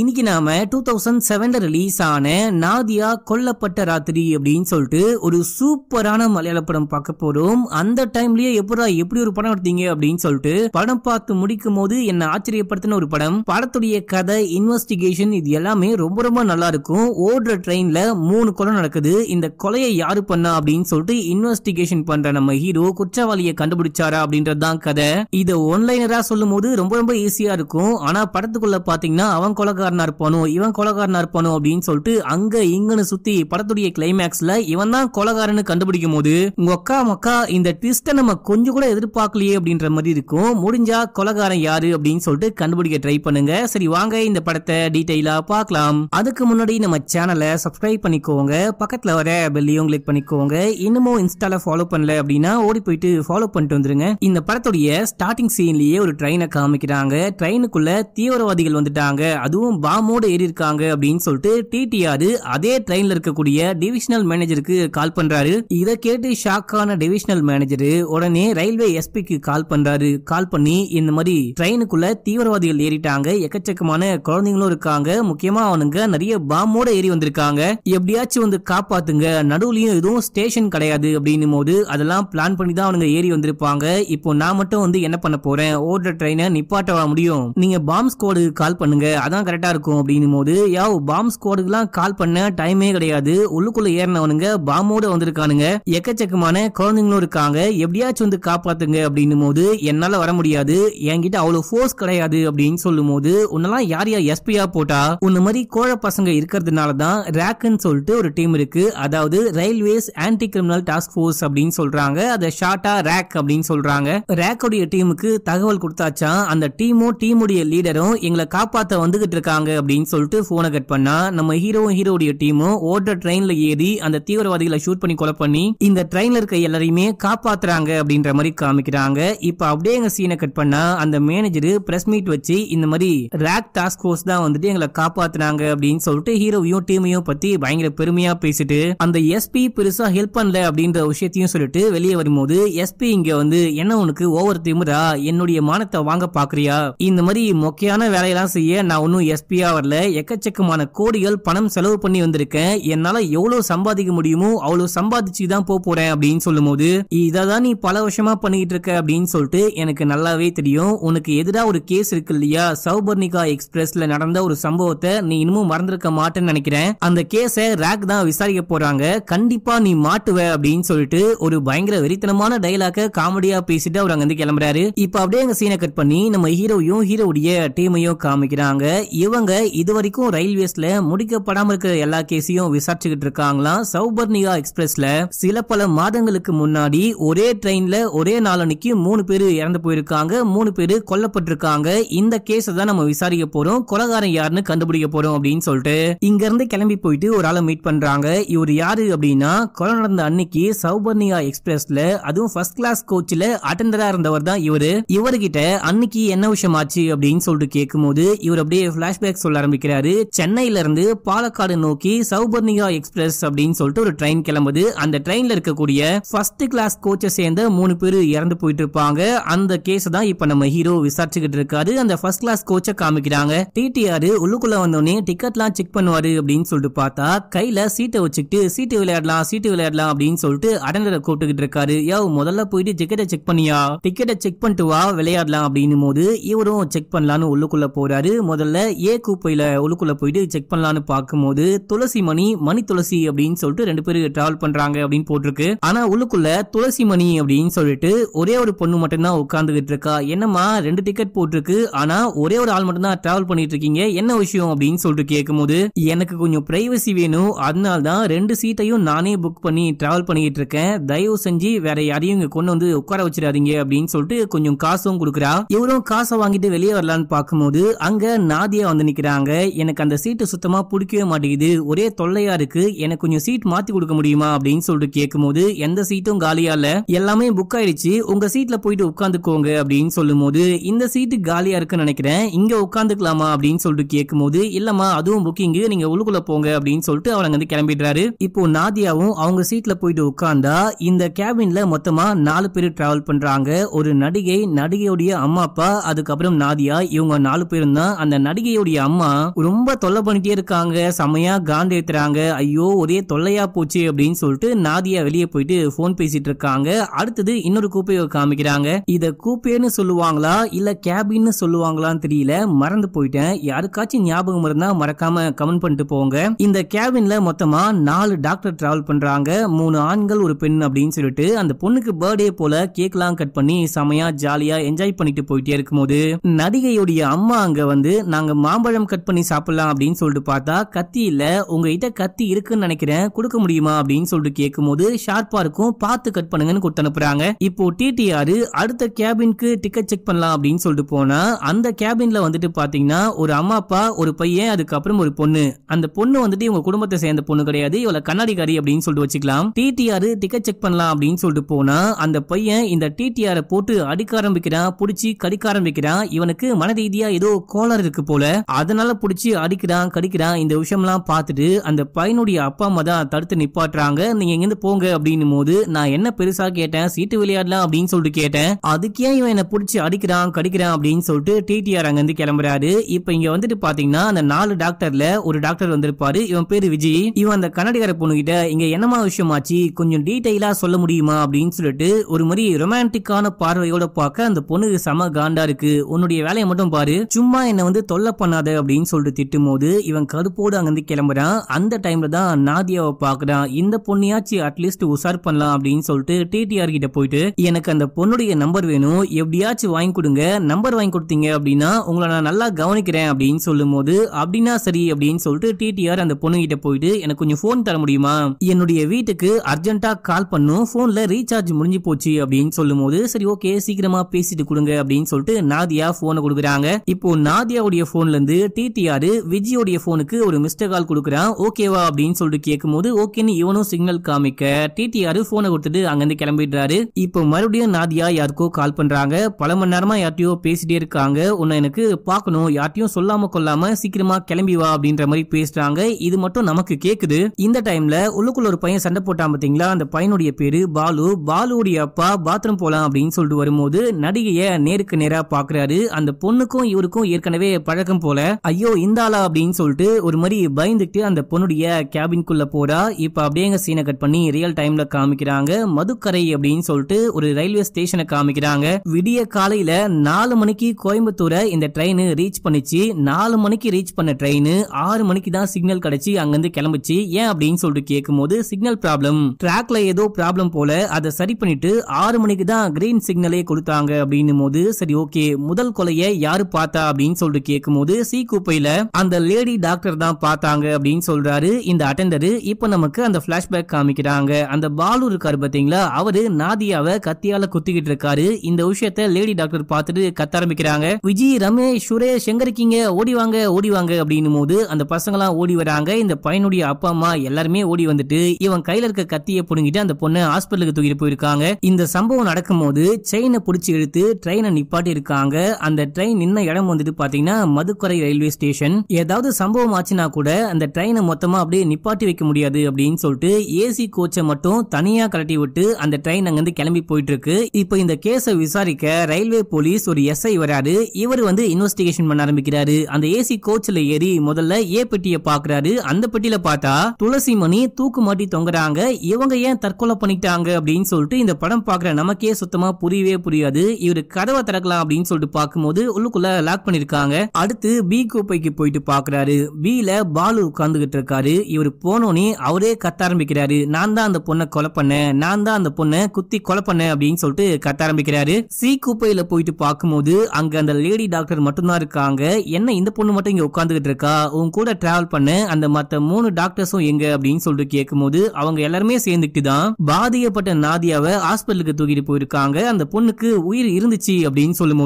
இன்னைக்கு நாம two thousand செவன்ல ரிலீஸ் ஆன நாதியா கொல்லப்பட்ட ராத்திரி அப்படின்னு சொல்லிட்டு ஒரு சூப்பரான மலையாள படம் பார்க்க போறோம் அந்த டைம்லயே எப்படா எப்படி ஒரு படம் எடுத்தீங்க அப்படின்னு சொல்லிட்டு படம் பார்த்து முடிக்கும் போது என்ன ஆச்சரியப்படுத்தின ஒரு படம் படத்துடைய கதை இன்வெஸ்டிகேஷன் இது எல்லாமே ரொம்ப ரொம்ப நல்லா இருக்கும் ஓடுற ட்ரெயின்ல மூணு கொலை நடக்குது இந்த கொலையை யாரு பண்ணா அப்படின்னு சொல்லிட்டு இன்வெஸ்டிகேஷன் பண்ற நம்ம ஹீரோ குற்றவாளியை கண்டுபிடிச்சாரா அப்படின்றதுதான் கதை இதை ஒன்லைனரா சொல்லும் போது ரொம்ப ரொம்ப ஈஸியா இருக்கும் ஆனா படத்துக்குள்ள பாத்தீங்கன்னா அவன் கொலை கொலகாரனா இருப்பானோ இவன் கொலகாரனா இருப்பானோ அப்படின்னு சொல்லிட்டு அங்க இங்கன்னு சுத்தி படத்துடைய கிளைமேக்ஸ்ல இவன் தான் கொலகாரன்னு கண்டுபிடிக்கும் போது அக்கா மக்கா இந்த ட்விஸ்ட நம்ம கொஞ்சம் கூட எதிர்பார்க்கலையே அப்படின்ற மாதிரி இருக்கும் முடிஞ்சா கொலகாரன் யாரு அப்படின்னு சொல்லிட்டு கண்டுபிடிக்க ட்ரை பண்ணுங்க சரி வாங்க இந்த படத்தை டீட்டெயிலா பார்க்கலாம் அதுக்கு முன்னாடி நம்ம சேனலை சப்ஸ்கிரைப் பண்ணிக்கோங்க பக்கத்துல வர பெல்லையும் கிளிக் பண்ணிக்கோங்க இன்னமும் இன்ஸ்டால ஃபாலோ பண்ணல அப்படின்னா ஓடி போயிட்டு ஃபாலோ பண்ணிட்டு வந்துருங்க இந்த படத்துடைய ஸ்டார்டிங் சீன்லயே ஒரு ட்ரெயினை காமிக்கிறாங்க ட்ரெயினுக்குள்ள தீவிரவாதிகள் வந்துட்டாங்க அதுவும் வெறும் பாமோடு ஏறியிருக்காங்க அப்படின்னு சொல்லிட்டு டிடிஆர் அதே ட்ரெயின்ல இருக்கக்கூடிய டிவிஷனல் மேனேஜருக்கு கால் பண்றாரு இதை கேட்டு ஷாக் ஆன டிவிஷனல் மேனேஜர் உடனே ரயில்வே எஸ்பிக்கு கால் பண்றாரு கால் பண்ணி இந்த மாதிரி ட்ரெயினுக்குள்ள தீவிரவாதிகள் ஏறிட்டாங்க எக்கச்சக்கமான குழந்தைங்களும் இருக்காங்க முக்கியமா அவனுங்க நிறைய பாமோடு ஏறி வந்திருக்காங்க எப்படியாச்சும் வந்து காப்பாத்துங்க நடுவுலயும் எதுவும் ஸ்டேஷன் கிடையாது அப்படின்னும் போது அதெல்லாம் பிளான் பண்ணி தான் அவனுங்க ஏறி வந்திருப்பாங்க இப்போ நான் மட்டும் வந்து என்ன பண்ண போறேன் ஓடுற ட்ரெயினை நிப்பாட்ட முடியும் நீங்க பாம்ப் ஸ்குவாடுக்கு கால் பண்ணுங்க அதான் கரெக்டா கரெக்டாக இருக்கும் அப்படின்னும் போது யாவ் பாம் ஸ்குவாடுக்குலாம் கால் பண்ண டைமே கிடையாது உள்ளுக்குள்ள ஏறினவனுங்க பாம்போட வந்திருக்கானுங்க எக்கச்சக்கமான குழந்தைங்களும் இருக்காங்க எப்படியாச்சும் வந்து காப்பாத்துங்க அப்படின்னும் போது என்னால் வர முடியாது என்கிட்ட அவ்வளோ ஃபோர்ஸ் கிடையாது அப்படின்னு சொல்லும் போது உன்னெல்லாம் யார் யார் எஸ்பியா போட்டா உன்ன மாதிரி கோழ பசங்க இருக்கிறதுனால தான் ரேக்குன்னு சொல்லிட்டு ஒரு டீம் இருக்கு அதாவது railways anti criminal task force அப்படின்னு சொல்றாங்க அதை ஷார்ட்டா ரேக் அப்படின்னு சொல்றாங்க ரேக்குடைய டீமுக்கு தகவல் கொடுத்தாச்சா அந்த டீமும் டீமுடைய லீடரும் எங்களை காப்பாத்த வந்துகிட்டு இருக்காங்க வராங்க அப்படின்னு சொல்லிட்டு போனை கட் பண்ணா நம்ம ஹீரோ ஹீரோடைய டீமும் ஓட்ட ட்ரெயின்ல ஏறி அந்த தீவிரவாதிகளை ஷூட் பண்ணி கொலை பண்ணி இந்த ட்ரெயின்ல இருக்க எல்லாரையுமே காப்பாத்துறாங்க அப்படின்ற மாதிரி காமிக்கிறாங்க இப்ப அப்படியே எங்க சீனை கட் பண்ணா அந்த மேனேஜர் பிரஸ் மீட் வச்சு இந்த மாதிரி ரேக் டாஸ்க் போர்ஸ் தான் வந்துட்டு எங்களை காப்பாத்துனாங்க அப்படின்னு சொல்லிட்டு ஹீரோவையும் டீமையும் பத்தி பயங்கர பெருமையா பேசிட்டு அந்த எஸ்பி பெருசா ஹெல்ப் பண்ணல அப்படின்ற விஷயத்தையும் சொல்லிட்டு வெளியே வரும்போது எஸ்பி இங்க வந்து என்ன உனக்கு ஓவர் திமுறா என்னுடைய மானத்தை வாங்க பாக்குறியா இந்த மாதிரி மொக்கையான வேலையெல்லாம் செய்ய நான் ஒன்னும் எஸ் எஃபி ஹவரில் எக்கச்சக்கமான கோடிகள் பணம் செலவு பண்ணி வந்திருக்கேன் என்னால் எவ்வளோ சம்பாதிக்க முடியுமோ அவ்வளோ சம்பாதிச்சு தான் போக போறேன் அப்படின்னு சொல்லும்போது போது இதான் நீ பல வருஷமா பண்ணிக்கிட்டு இருக்க அப்படின்னு சொல்லிட்டு எனக்கு நல்லாவே தெரியும் உனக்கு எதிராக ஒரு கேஸ் இருக்கு இல்லையா சௌபர்ணிகா எக்ஸ்பிரஸில் நடந்த ஒரு சம்பவத்தை நீ இன்னமும் மறந்திருக்க மாட்டேன்னு நினைக்கிறேன் அந்த கேஸை ரேக் தான் விசாரிக்க போகிறாங்க கண்டிப்பாக நீ மாட்டுவ அப்படின்னு சொல்லிட்டு ஒரு பயங்கர வெறித்தனமான டைலாக காமெடியா பேசிட்டு அவர் வந்து கிளம்புறாரு இப்போ அப்படியே எங்க சீனை கட் பண்ணி நம்ம ஹீரோயும் ஹீரோடைய டீமையும் காமிக்கிறாங்க இவங்க இது வரைக்கும் ரயில்வேஸ்ல முடிக்கப்படாம இருக்கிற எல்லா கேஸையும் விசாரிச்சுக்கிட்டு இருக்காங்களாம் சௌபர்னியா எக்ஸ்பிரஸ்ல சில பல மாதங்களுக்கு முன்னாடி ஒரே ட்ரெயின்ல ஒரே நாளனைக்கு மூணு பேர் இறந்து போயிருக்காங்க மூணு பேர் கொல்லப்பட்டிருக்காங்க இந்த கேஸ தான் நம்ம விசாரிக்க போறோம் கொலகாரம் யாருன்னு கண்டுபிடிக்க போறோம் அப்படின்னு சொல்லிட்டு இங்க இருந்து கிளம்பி போயிட்டு ஒரு ஆளை மீட் பண்றாங்க இவர் யாரு அப்படின்னா கொலை நடந்த அன்னைக்கு சௌபர்னியா எக்ஸ்பிரஸ்ல அதுவும் ஃபர்ஸ்ட் கிளாஸ் கோச்ல அட்டண்டரா இருந்தவர் தான் இவரு இவர்கிட்ட அன்னைக்கு என்ன விஷயம் ஆச்சு அப்படின்னு சொல்லிட்டு கேட்கும் போது இவர் அப்படியே ஃபிளாஷ்பேக் சொல்ல ஆரம்பிக்கிறாரு சென்னையில இருந்து பாலக்காடு நோக்கி சௌபர்ணிகா எக்ஸ்பிரஸ் அப்படின்னு சொல்லிட்டு ஒரு ட்ரெயின் கிளம்புது அந்த ட்ரெயின்ல இருக்கக்கூடிய ஃபர்ஸ்ட் கிளாஸ் கோச்சை சேர்ந்த மூணு பேர் இறந்து போயிட்டு இருப்பாங்க அந்த கேஸ் தான் இப்ப நம்ம ஹீரோ விசாரிச்சுக்கிட்டு இருக்காரு அந்த ஃபர்ஸ்ட் கிளாஸ் கோச்சை காமிக்கிறாங்க டிடிஆர் உள்ளுக்குள்ள வந்தோடனே டிக்கெட்லாம் செக் பண்ணுவாரு அப்படின்னு சொல்லிட்டு பார்த்தா கையில சீட்டை வச்சுக்கிட்டு சீட்டு விளையாடலாம் சீட்டு விளையாடலாம் அப்படின்னு சொல்லிட்டு அடங்கரை கூப்பிட்டுக்கிட்டு இருக்காரு யோ முதல்ல போயிட்டு டிக்கெட்டை செக் பண்ணியா டிக்கெட்டை செக் பண்ணிட்டு வா விளையாடலாம் அப்படின்னு போது இவரும் செக் பண்ணலான்னு உள்ளுக்குள்ள போறாரு முதல்ல ஏ குப்பையில் உள்ளுக்குள்ளே போயிட்டு செக் பண்ணலான்னு பார்க்கும்போது துளசி மணி மணி துளசி அப்படின்னு சொல்லிட்டு ரெண்டு பேரும் டிராவல் பண்ணுறாங்க அப்படின்னு போட்டிருக்கு ஆனால் உள்ளுக்குள்ள துளசி மணி அப்படின்னு சொல்லிட்டு ஒரே ஒரு பொண்ணு மட்டும்தான் உட்காந்துக்கிட்டு இருக்கா என்னம்மா ரெண்டு டிக்கெட் போட்டிருக்கு ஆனால் ஒரே ஒரு ஆள் மட்டும்தான் டிராவல் பண்ணிட்டு இருக்கீங்க என்ன விஷயம் அப்படின்னு சொல்லிட்டு கேட்கும்போது எனக்கு கொஞ்சம் பிரைவசி வேணும் அதனால தான் ரெண்டு சீட்டையும் நானே புக் பண்ணி டிராவல் பண்ணிக்கிட்டு இருக்கேன் தயவு செஞ்சு வேற யாரையும் இங்கே கொண்டு வந்து உட்கார வச்சிடாதீங்க அப்படின்னு சொல்லிட்டு கொஞ்சம் காசும் கொடுக்குறா இவரும் காசை வாங்கிட்டு வெளியே வரலான்னு பார்க்கும்போது அங்க நாதியா வந்து நிக்கிறாங்க எனக்கு அந்த சீட்டு சுத்தமா பிடிக்கவே மாட்டேங்குது ஒரே தொல்லையா இருக்கு எனக்கு கொஞ்சம் சீட் மாத்தி கொடுக்க முடியுமா அப்படின்னு சொல்லிட்டு கேட்கும்போது எந்த சீட்டும் காலியா இல்ல எல்லாமே புக் ஆயிடுச்சு உங்க சீட்ல போயிட்டு உட்காந்துக்கோங்க அப்படின்னு சொல்லும் போது இந்த சீட்டு காலியா இருக்குன்னு நினைக்கிறேன் இங்க உட்காந்துக்கலாமா அப்படின்னு சொல்லிட்டு கேட்கும்போது இல்லைம்மா அதுவும் புக்கிங்கு நீங்க உள்ளுக்குள்ளே போங்க அப்படின்னு சொல்லிட்டு அவங்க வந்து கிளம்பிடுறாரு இப்போ நாதியாவும் அவங்க சீட்ல போயிட்டு உட்காந்தா இந்த கேபின்ல மொத்தமாக நாலு பேர் டிராவல் பண்றாங்க ஒரு நடிகை நடிகையுடைய அம்மா அப்பா அதுக்கப்புறம் நாதியா இவங்க நாலு பேரும் தான் அந்த நடிகையோட அவங்களுடைய அம்மா ரொம்ப தொல்லை பண்ணிட்டே இருக்காங்க செமையா காந்தி ஏத்துறாங்க ஐயோ ஒரே தொல்லையா போச்சு அப்படின்னு சொல்லிட்டு நாதியா வெளியே போயிட்டு போன் பேசிட்டு இருக்காங்க அடுத்தது இன்னொரு கூப்பையை காமிக்கிறாங்க இத கூப்பேன்னு சொல்லுவாங்களா இல்ல கேபின்னு சொல்லுவாங்களான்னு தெரியல மறந்து போயிட்டேன் யாருக்காச்சும் ஞாபகம் இருந்தா மறக்காம கமெண்ட் பண்ணிட்டு போங்க இந்த கேபின்ல மொத்தமா நாலு டாக்டர் டிராவல் பண்றாங்க மூணு ஆண்கள் ஒரு பெண் அப்படின்னு சொல்லிட்டு அந்த பொண்ணுக்கு பர்த்டே போல கேக்லாம் கட் பண்ணி செமையா ஜாலியா என்ஜாய் பண்ணிட்டு போயிட்டே இருக்கும்போது நடிகையுடைய அம்மா அங்க வந்து நாங்க மாம்பழம் கட் பண்ணி சாப்பிடலாம் அப்படின்னு சொல்லிட்டு பார்த்தா கத்தி இல்லை உங்ககிட்ட கத்தி இருக்குன்னு நினைக்கிறேன் கொடுக்க முடியுமா அப்படின்னு சொல்லிட்டு கேட்கும் போது ஷார்ப்பா இருக்கும் பார்த்து கட் பண்ணுங்கன்னு கொடுத்து அனுப்புறாங்க இப்போ டிடிஆர் அடுத்த கேபினுக்கு டிக்கெட் செக் பண்ணலாம் அப்படின்னு சொல்லிட்டு போனா அந்த கேபின்ல வந்துட்டு பாத்தீங்கன்னா ஒரு அம்மா அப்பா ஒரு பையன் அதுக்கப்புறம் ஒரு பொண்ணு அந்த பொண்ணு வந்துட்டு இவங்க குடும்பத்தை சேர்ந்த பொண்ணு கிடையாது இவள கண்ணாடிக்காரி அப்படின்னு சொல்லிட்டு வச்சுக்கலாம் டிடிஆர் டிக்கெட் செக் பண்ணலாம் அப்படின்னு சொல்லிட்டு போனா அந்த பையன் இந்த டிடிஆர் போட்டு அடிக்க ஆரம்பிக்கிறான் புடிச்சு கடிக்க ஆரம்பிக்கிறான் இவனுக்கு மன ஏதோ கோளாறு இருக்கு போல அதனால பிடிச்சி அடிக்கிறான் கடிக்கிறான் இந்த விஷயம்லாம் பார்த்துட்டு அந்த பையனுடைய அப்பா அம்மா தான் தடுத்து நிப்பாட்டுறாங்க நீங்க எங்கிருந்து போங்க அப்படின்னு போது நான் என்ன பெருசா கேட்டேன் சீட்டு விளையாடலாம் அப்படின்னு சொல்லிட்டு கேட்டேன் அதுக்கே இவன் என்ன பிடிச்சி அடிக்கிறான் கடிக்கிறான் அப்படின்னு சொல்லிட்டு டிடிஆர் அங்க இருந்து கிளம்புறாரு இப்ப இங்க வந்துட்டு பாத்தீங்கன்னா அந்த நாலு டாக்டர்ல ஒரு டாக்டர் வந்திருப்பாரு இவன் பேரு விஜய் இவன் அந்த கன்னடிகார பொண்ணு கிட்ட இங்க என்னமா விஷயமாச்சு கொஞ்சம் டீடைலா சொல்ல முடியுமா அப்படின்னு சொல்லிட்டு ஒரு மாதிரி ரொமான்டிக்கான பார்வையோட பார்க்க அந்த பொண்ணு சம காண்டா இருக்கு உன்னுடைய வேலையை மட்டும் பாரு சும்மா என்ன வந்து தொல்லை பண்ண பண்ணாத அப்படின்னு சொல்லிட்டு திட்டும் போது இவன் கருப்போடு அங்கிருந்து கிளம்புறான் அந்த டைம்ல தான் நாதியாவை பார்க்குறான் இந்த பொண்ணையாச்சு அட்லீஸ்ட் உஷார் பண்ணலாம் அப்படின்னு சொல்லிட்டு டிடிஆர் கிட்ட போயிட்டு எனக்கு அந்த பொண்ணுடைய நம்பர் வேணும் எப்படியாச்சும் வாங்கி கொடுங்க நம்பர் வாங்கி கொடுத்தீங்க அப்படின்னா உங்களை நான் நல்லா கவனிக்கிறேன் அப்படின்னு சொல்லும் போது அப்படின்னா சரி அப்படின்னு சொல்லிட்டு டிடிஆர் அந்த பொண்ணு கிட்ட போயிட்டு எனக்கு கொஞ்சம் ஃபோன் தர முடியுமா என்னுடைய வீட்டுக்கு அர்ஜென்டா கால் பண்ணும் போன்ல ரீசார்ஜ் முடிஞ்சு போச்சு அப்படின்னு சொல்லும் போது சரி ஓகே சீக்கிரமா பேசிட்டு கொடுங்க அப்படின்னு சொல்லிட்டு நாதியா போனை கொடுக்குறாங்க இப்போ நாதியாவுடைய போன்ல இருந்து டிடிஆர் விஜயோடைய ஃபோனுக்கு ஒரு மிஸ்டர் கால் கொடுக்குறான் ஓகேவா அப்படின்னு சொல்லிட்டு கேட்கும்போது ஓகேன்னு இவனும் சிக்னல் காமிக்க டிடிஆர் ஃபோனை கொடுத்துட்டு அங்கேருந்து கிளம்பிடுறாரு இப்போ மறுபடியும் நாதியா யாருக்கோ கால் பண்ணுறாங்க பல மணி நேரமாக யார்ட்டையோ பேசிட்டே இருக்காங்க உன்னை எனக்கு பார்க்கணும் யார்ட்டையும் சொல்லாம கொள்ளாம சீக்கிரமா கிளம்பி வா அப்படின்ற மாதிரி பேசுறாங்க இது மட்டும் நமக்கு கேக்குது இந்த டைம்ல உள்ளுக்குள்ள ஒரு பையன் சண்டை போட்டான் பாத்தீங்களா அந்த பையனுடைய பேரு பாலு பாலுடைய அப்பா பாத்ரூம் போலாம் அப்படின்னு சொல்லிட்டு வரும்போது நடிகைய நேருக்கு நேரா பாக்குறாரு அந்த பொண்ணுக்கும் இவருக்கும் ஏற்கனவே பழக்கம் போல ஐயோ இந்த ஆளா அப்படின்னு சொல்லிட்டு ஒரு மாதிரி பயந்துட்டு அந்த பொண்ணுடைய கேபின்குள்ள போறா இப்ப அப்படியே எங்க சீனை கட் பண்ணி ரியல் டைம்ல காமிக்கிறாங்க மதுக்கரை அப்படின்னு சொல்லிட்டு ஒரு ரயில்வே ஸ்டேஷனை காமிக்கிறாங்க விடிய காலையில நாலு மணிக்கு கோயம்புத்தூரை இந்த ட்ரெயின் ரீச் பண்ணிச்சு நாலு மணிக்கு ரீச் பண்ண ட்ரெயின் ஆறு மணிக்கு தான் சிக்னல் கிடைச்சி அங்கிருந்து கிளம்பிச்சு ஏன் அப்படின்னு சொல்லிட்டு கேட்கும் போது சிக்னல் ப்ராப்ளம் ட்ராக்ல ஏதோ ப்ராப்ளம் போல அதை சரி பண்ணிட்டு ஆறு மணிக்கு தான் கிரீன் சிக்னலே கொடுத்தாங்க அப்படின்னும் போது சரி ஓகே முதல் கொலையை யாரு பார்த்தா அப்படின்னு சொல்லிட்டு கேட்கும் போது போது சி குப்பையில அந்த லேடி டாக்டர் தான் பார்த்தாங்க அப்படின்னு சொல்றாரு இந்த அட்டெண்டரு இப்ப நமக்கு அந்த பிளாஷ்பேக் காமிக்கிறாங்க அந்த பாலு இருக்காரு பாத்தீங்களா அவரு நாதியாவை கத்தியால குத்திக்கிட்டு இருக்காரு இந்த விஷயத்த லேடி டாக்டர் பார்த்துட்டு கத்த ஆரம்பிக்கிறாங்க விஜய் ரமேஷ் சுரேஷ் எங்க இருக்கீங்க ஓடிவாங்க ஓடிவாங்க அப்படின்னு போது அந்த பசங்க எல்லாம் ஓடி வராங்க இந்த பையனுடைய அப்பா அம்மா எல்லாருமே ஓடி வந்துட்டு இவன் கையில இருக்க கத்தியை புடுங்கிட்டு அந்த பொண்ணை ஹாஸ்பிட்டலுக்கு தூக்கிட்டு போயிருக்காங்க இந்த சம்பவம் நடக்கும் போது செயினை பிடிச்சி இழுத்து ட்ரெயினை நிப்பாட்டி இருக்காங்க அந்த ட்ரெயின் நின்ன இடம் வந்துட்டு பாத்தீங்கன்னா மதுக்க மதுக்கரை ரயில்வே ஸ்டேஷன் ஏதாவது சம்பவம் ஆச்சுனா கூட அந்த ட்ரெயினை மொத்தமா அப்படியே நிப்பாட்டி வைக்க முடியாது அப்படின்னு சொல்லிட்டு ஏசி கோச்சை மட்டும் தனியா கலட்டி விட்டு அந்த ட்ரெயின் அங்கிருந்து கிளம்பி போயிட்டு இருக்கு இப்போ இந்த கேஸை விசாரிக்க ரயில்வே போலீஸ் ஒரு எஸ்ஐ வராரு இவர் வந்து இன்வெஸ்டிகேஷன் பண்ண ஆரம்பிக்கிறாரு அந்த ஏசி கோச்சில ஏறி முதல்ல ஏ பெட்டியை பாக்குறாரு அந்த பெட்டியில பார்த்தா துளசி மணி தூக்கு மாட்டி தொங்குறாங்க இவங்க ஏன் தற்கொலை பண்ணிட்டாங்க அப்படின்னு சொல்லிட்டு இந்த படம் பாக்குற நமக்கே சுத்தமா புரியவே புரியாது இவரு கதவை திறக்கலாம் அப்படின்னு சொல்லிட்டு பார்க்கும்போது உள்ளுக்குள்ள லாக் பண்ணிருக்காங்க அடுத்து பி குப்பைக்கு போயிட்டு பாக்குறாரு பில பாலு உட்கார்ந்துகிட்டு இருக்காரு இவர் போனோடனே அவரே கத்த ஆரம்பிக்கிறாரு நான் தான் அந்த பொண்ணை கொலை பண்ண நான் தான் அந்த பொண்ணை குத்தி கொலை பண்ண அப்படின்னு சொல்லிட்டு கத்த ஆரம்பிக்கிறாரு சி குப்பையில போயிட்டு பார்க்கும்போது அங்க அந்த லேடி டாக்டர் மட்டும்தான் இருக்காங்க என்ன இந்த பொண்ணு மட்டும் இங்க உட்காந்துகிட்டு இருக்கா உன் கூட டிராவல் பண்ண அந்த மத்த மூணு டாக்டர்ஸும் எங்க அப்படின்னு சொல்லிட்டு கேட்கும்போது அவங்க எல்லாருமே சேர்ந்துட்டு தான் பாதிக்கப்பட்ட நாதியாவை ஹாஸ்பிட்டலுக்கு தூக்கிட்டு போயிருக்காங்க அந்த பொண்ணுக்கு உயிர் இருந்துச்சு அப்படின்னு சொல்லும்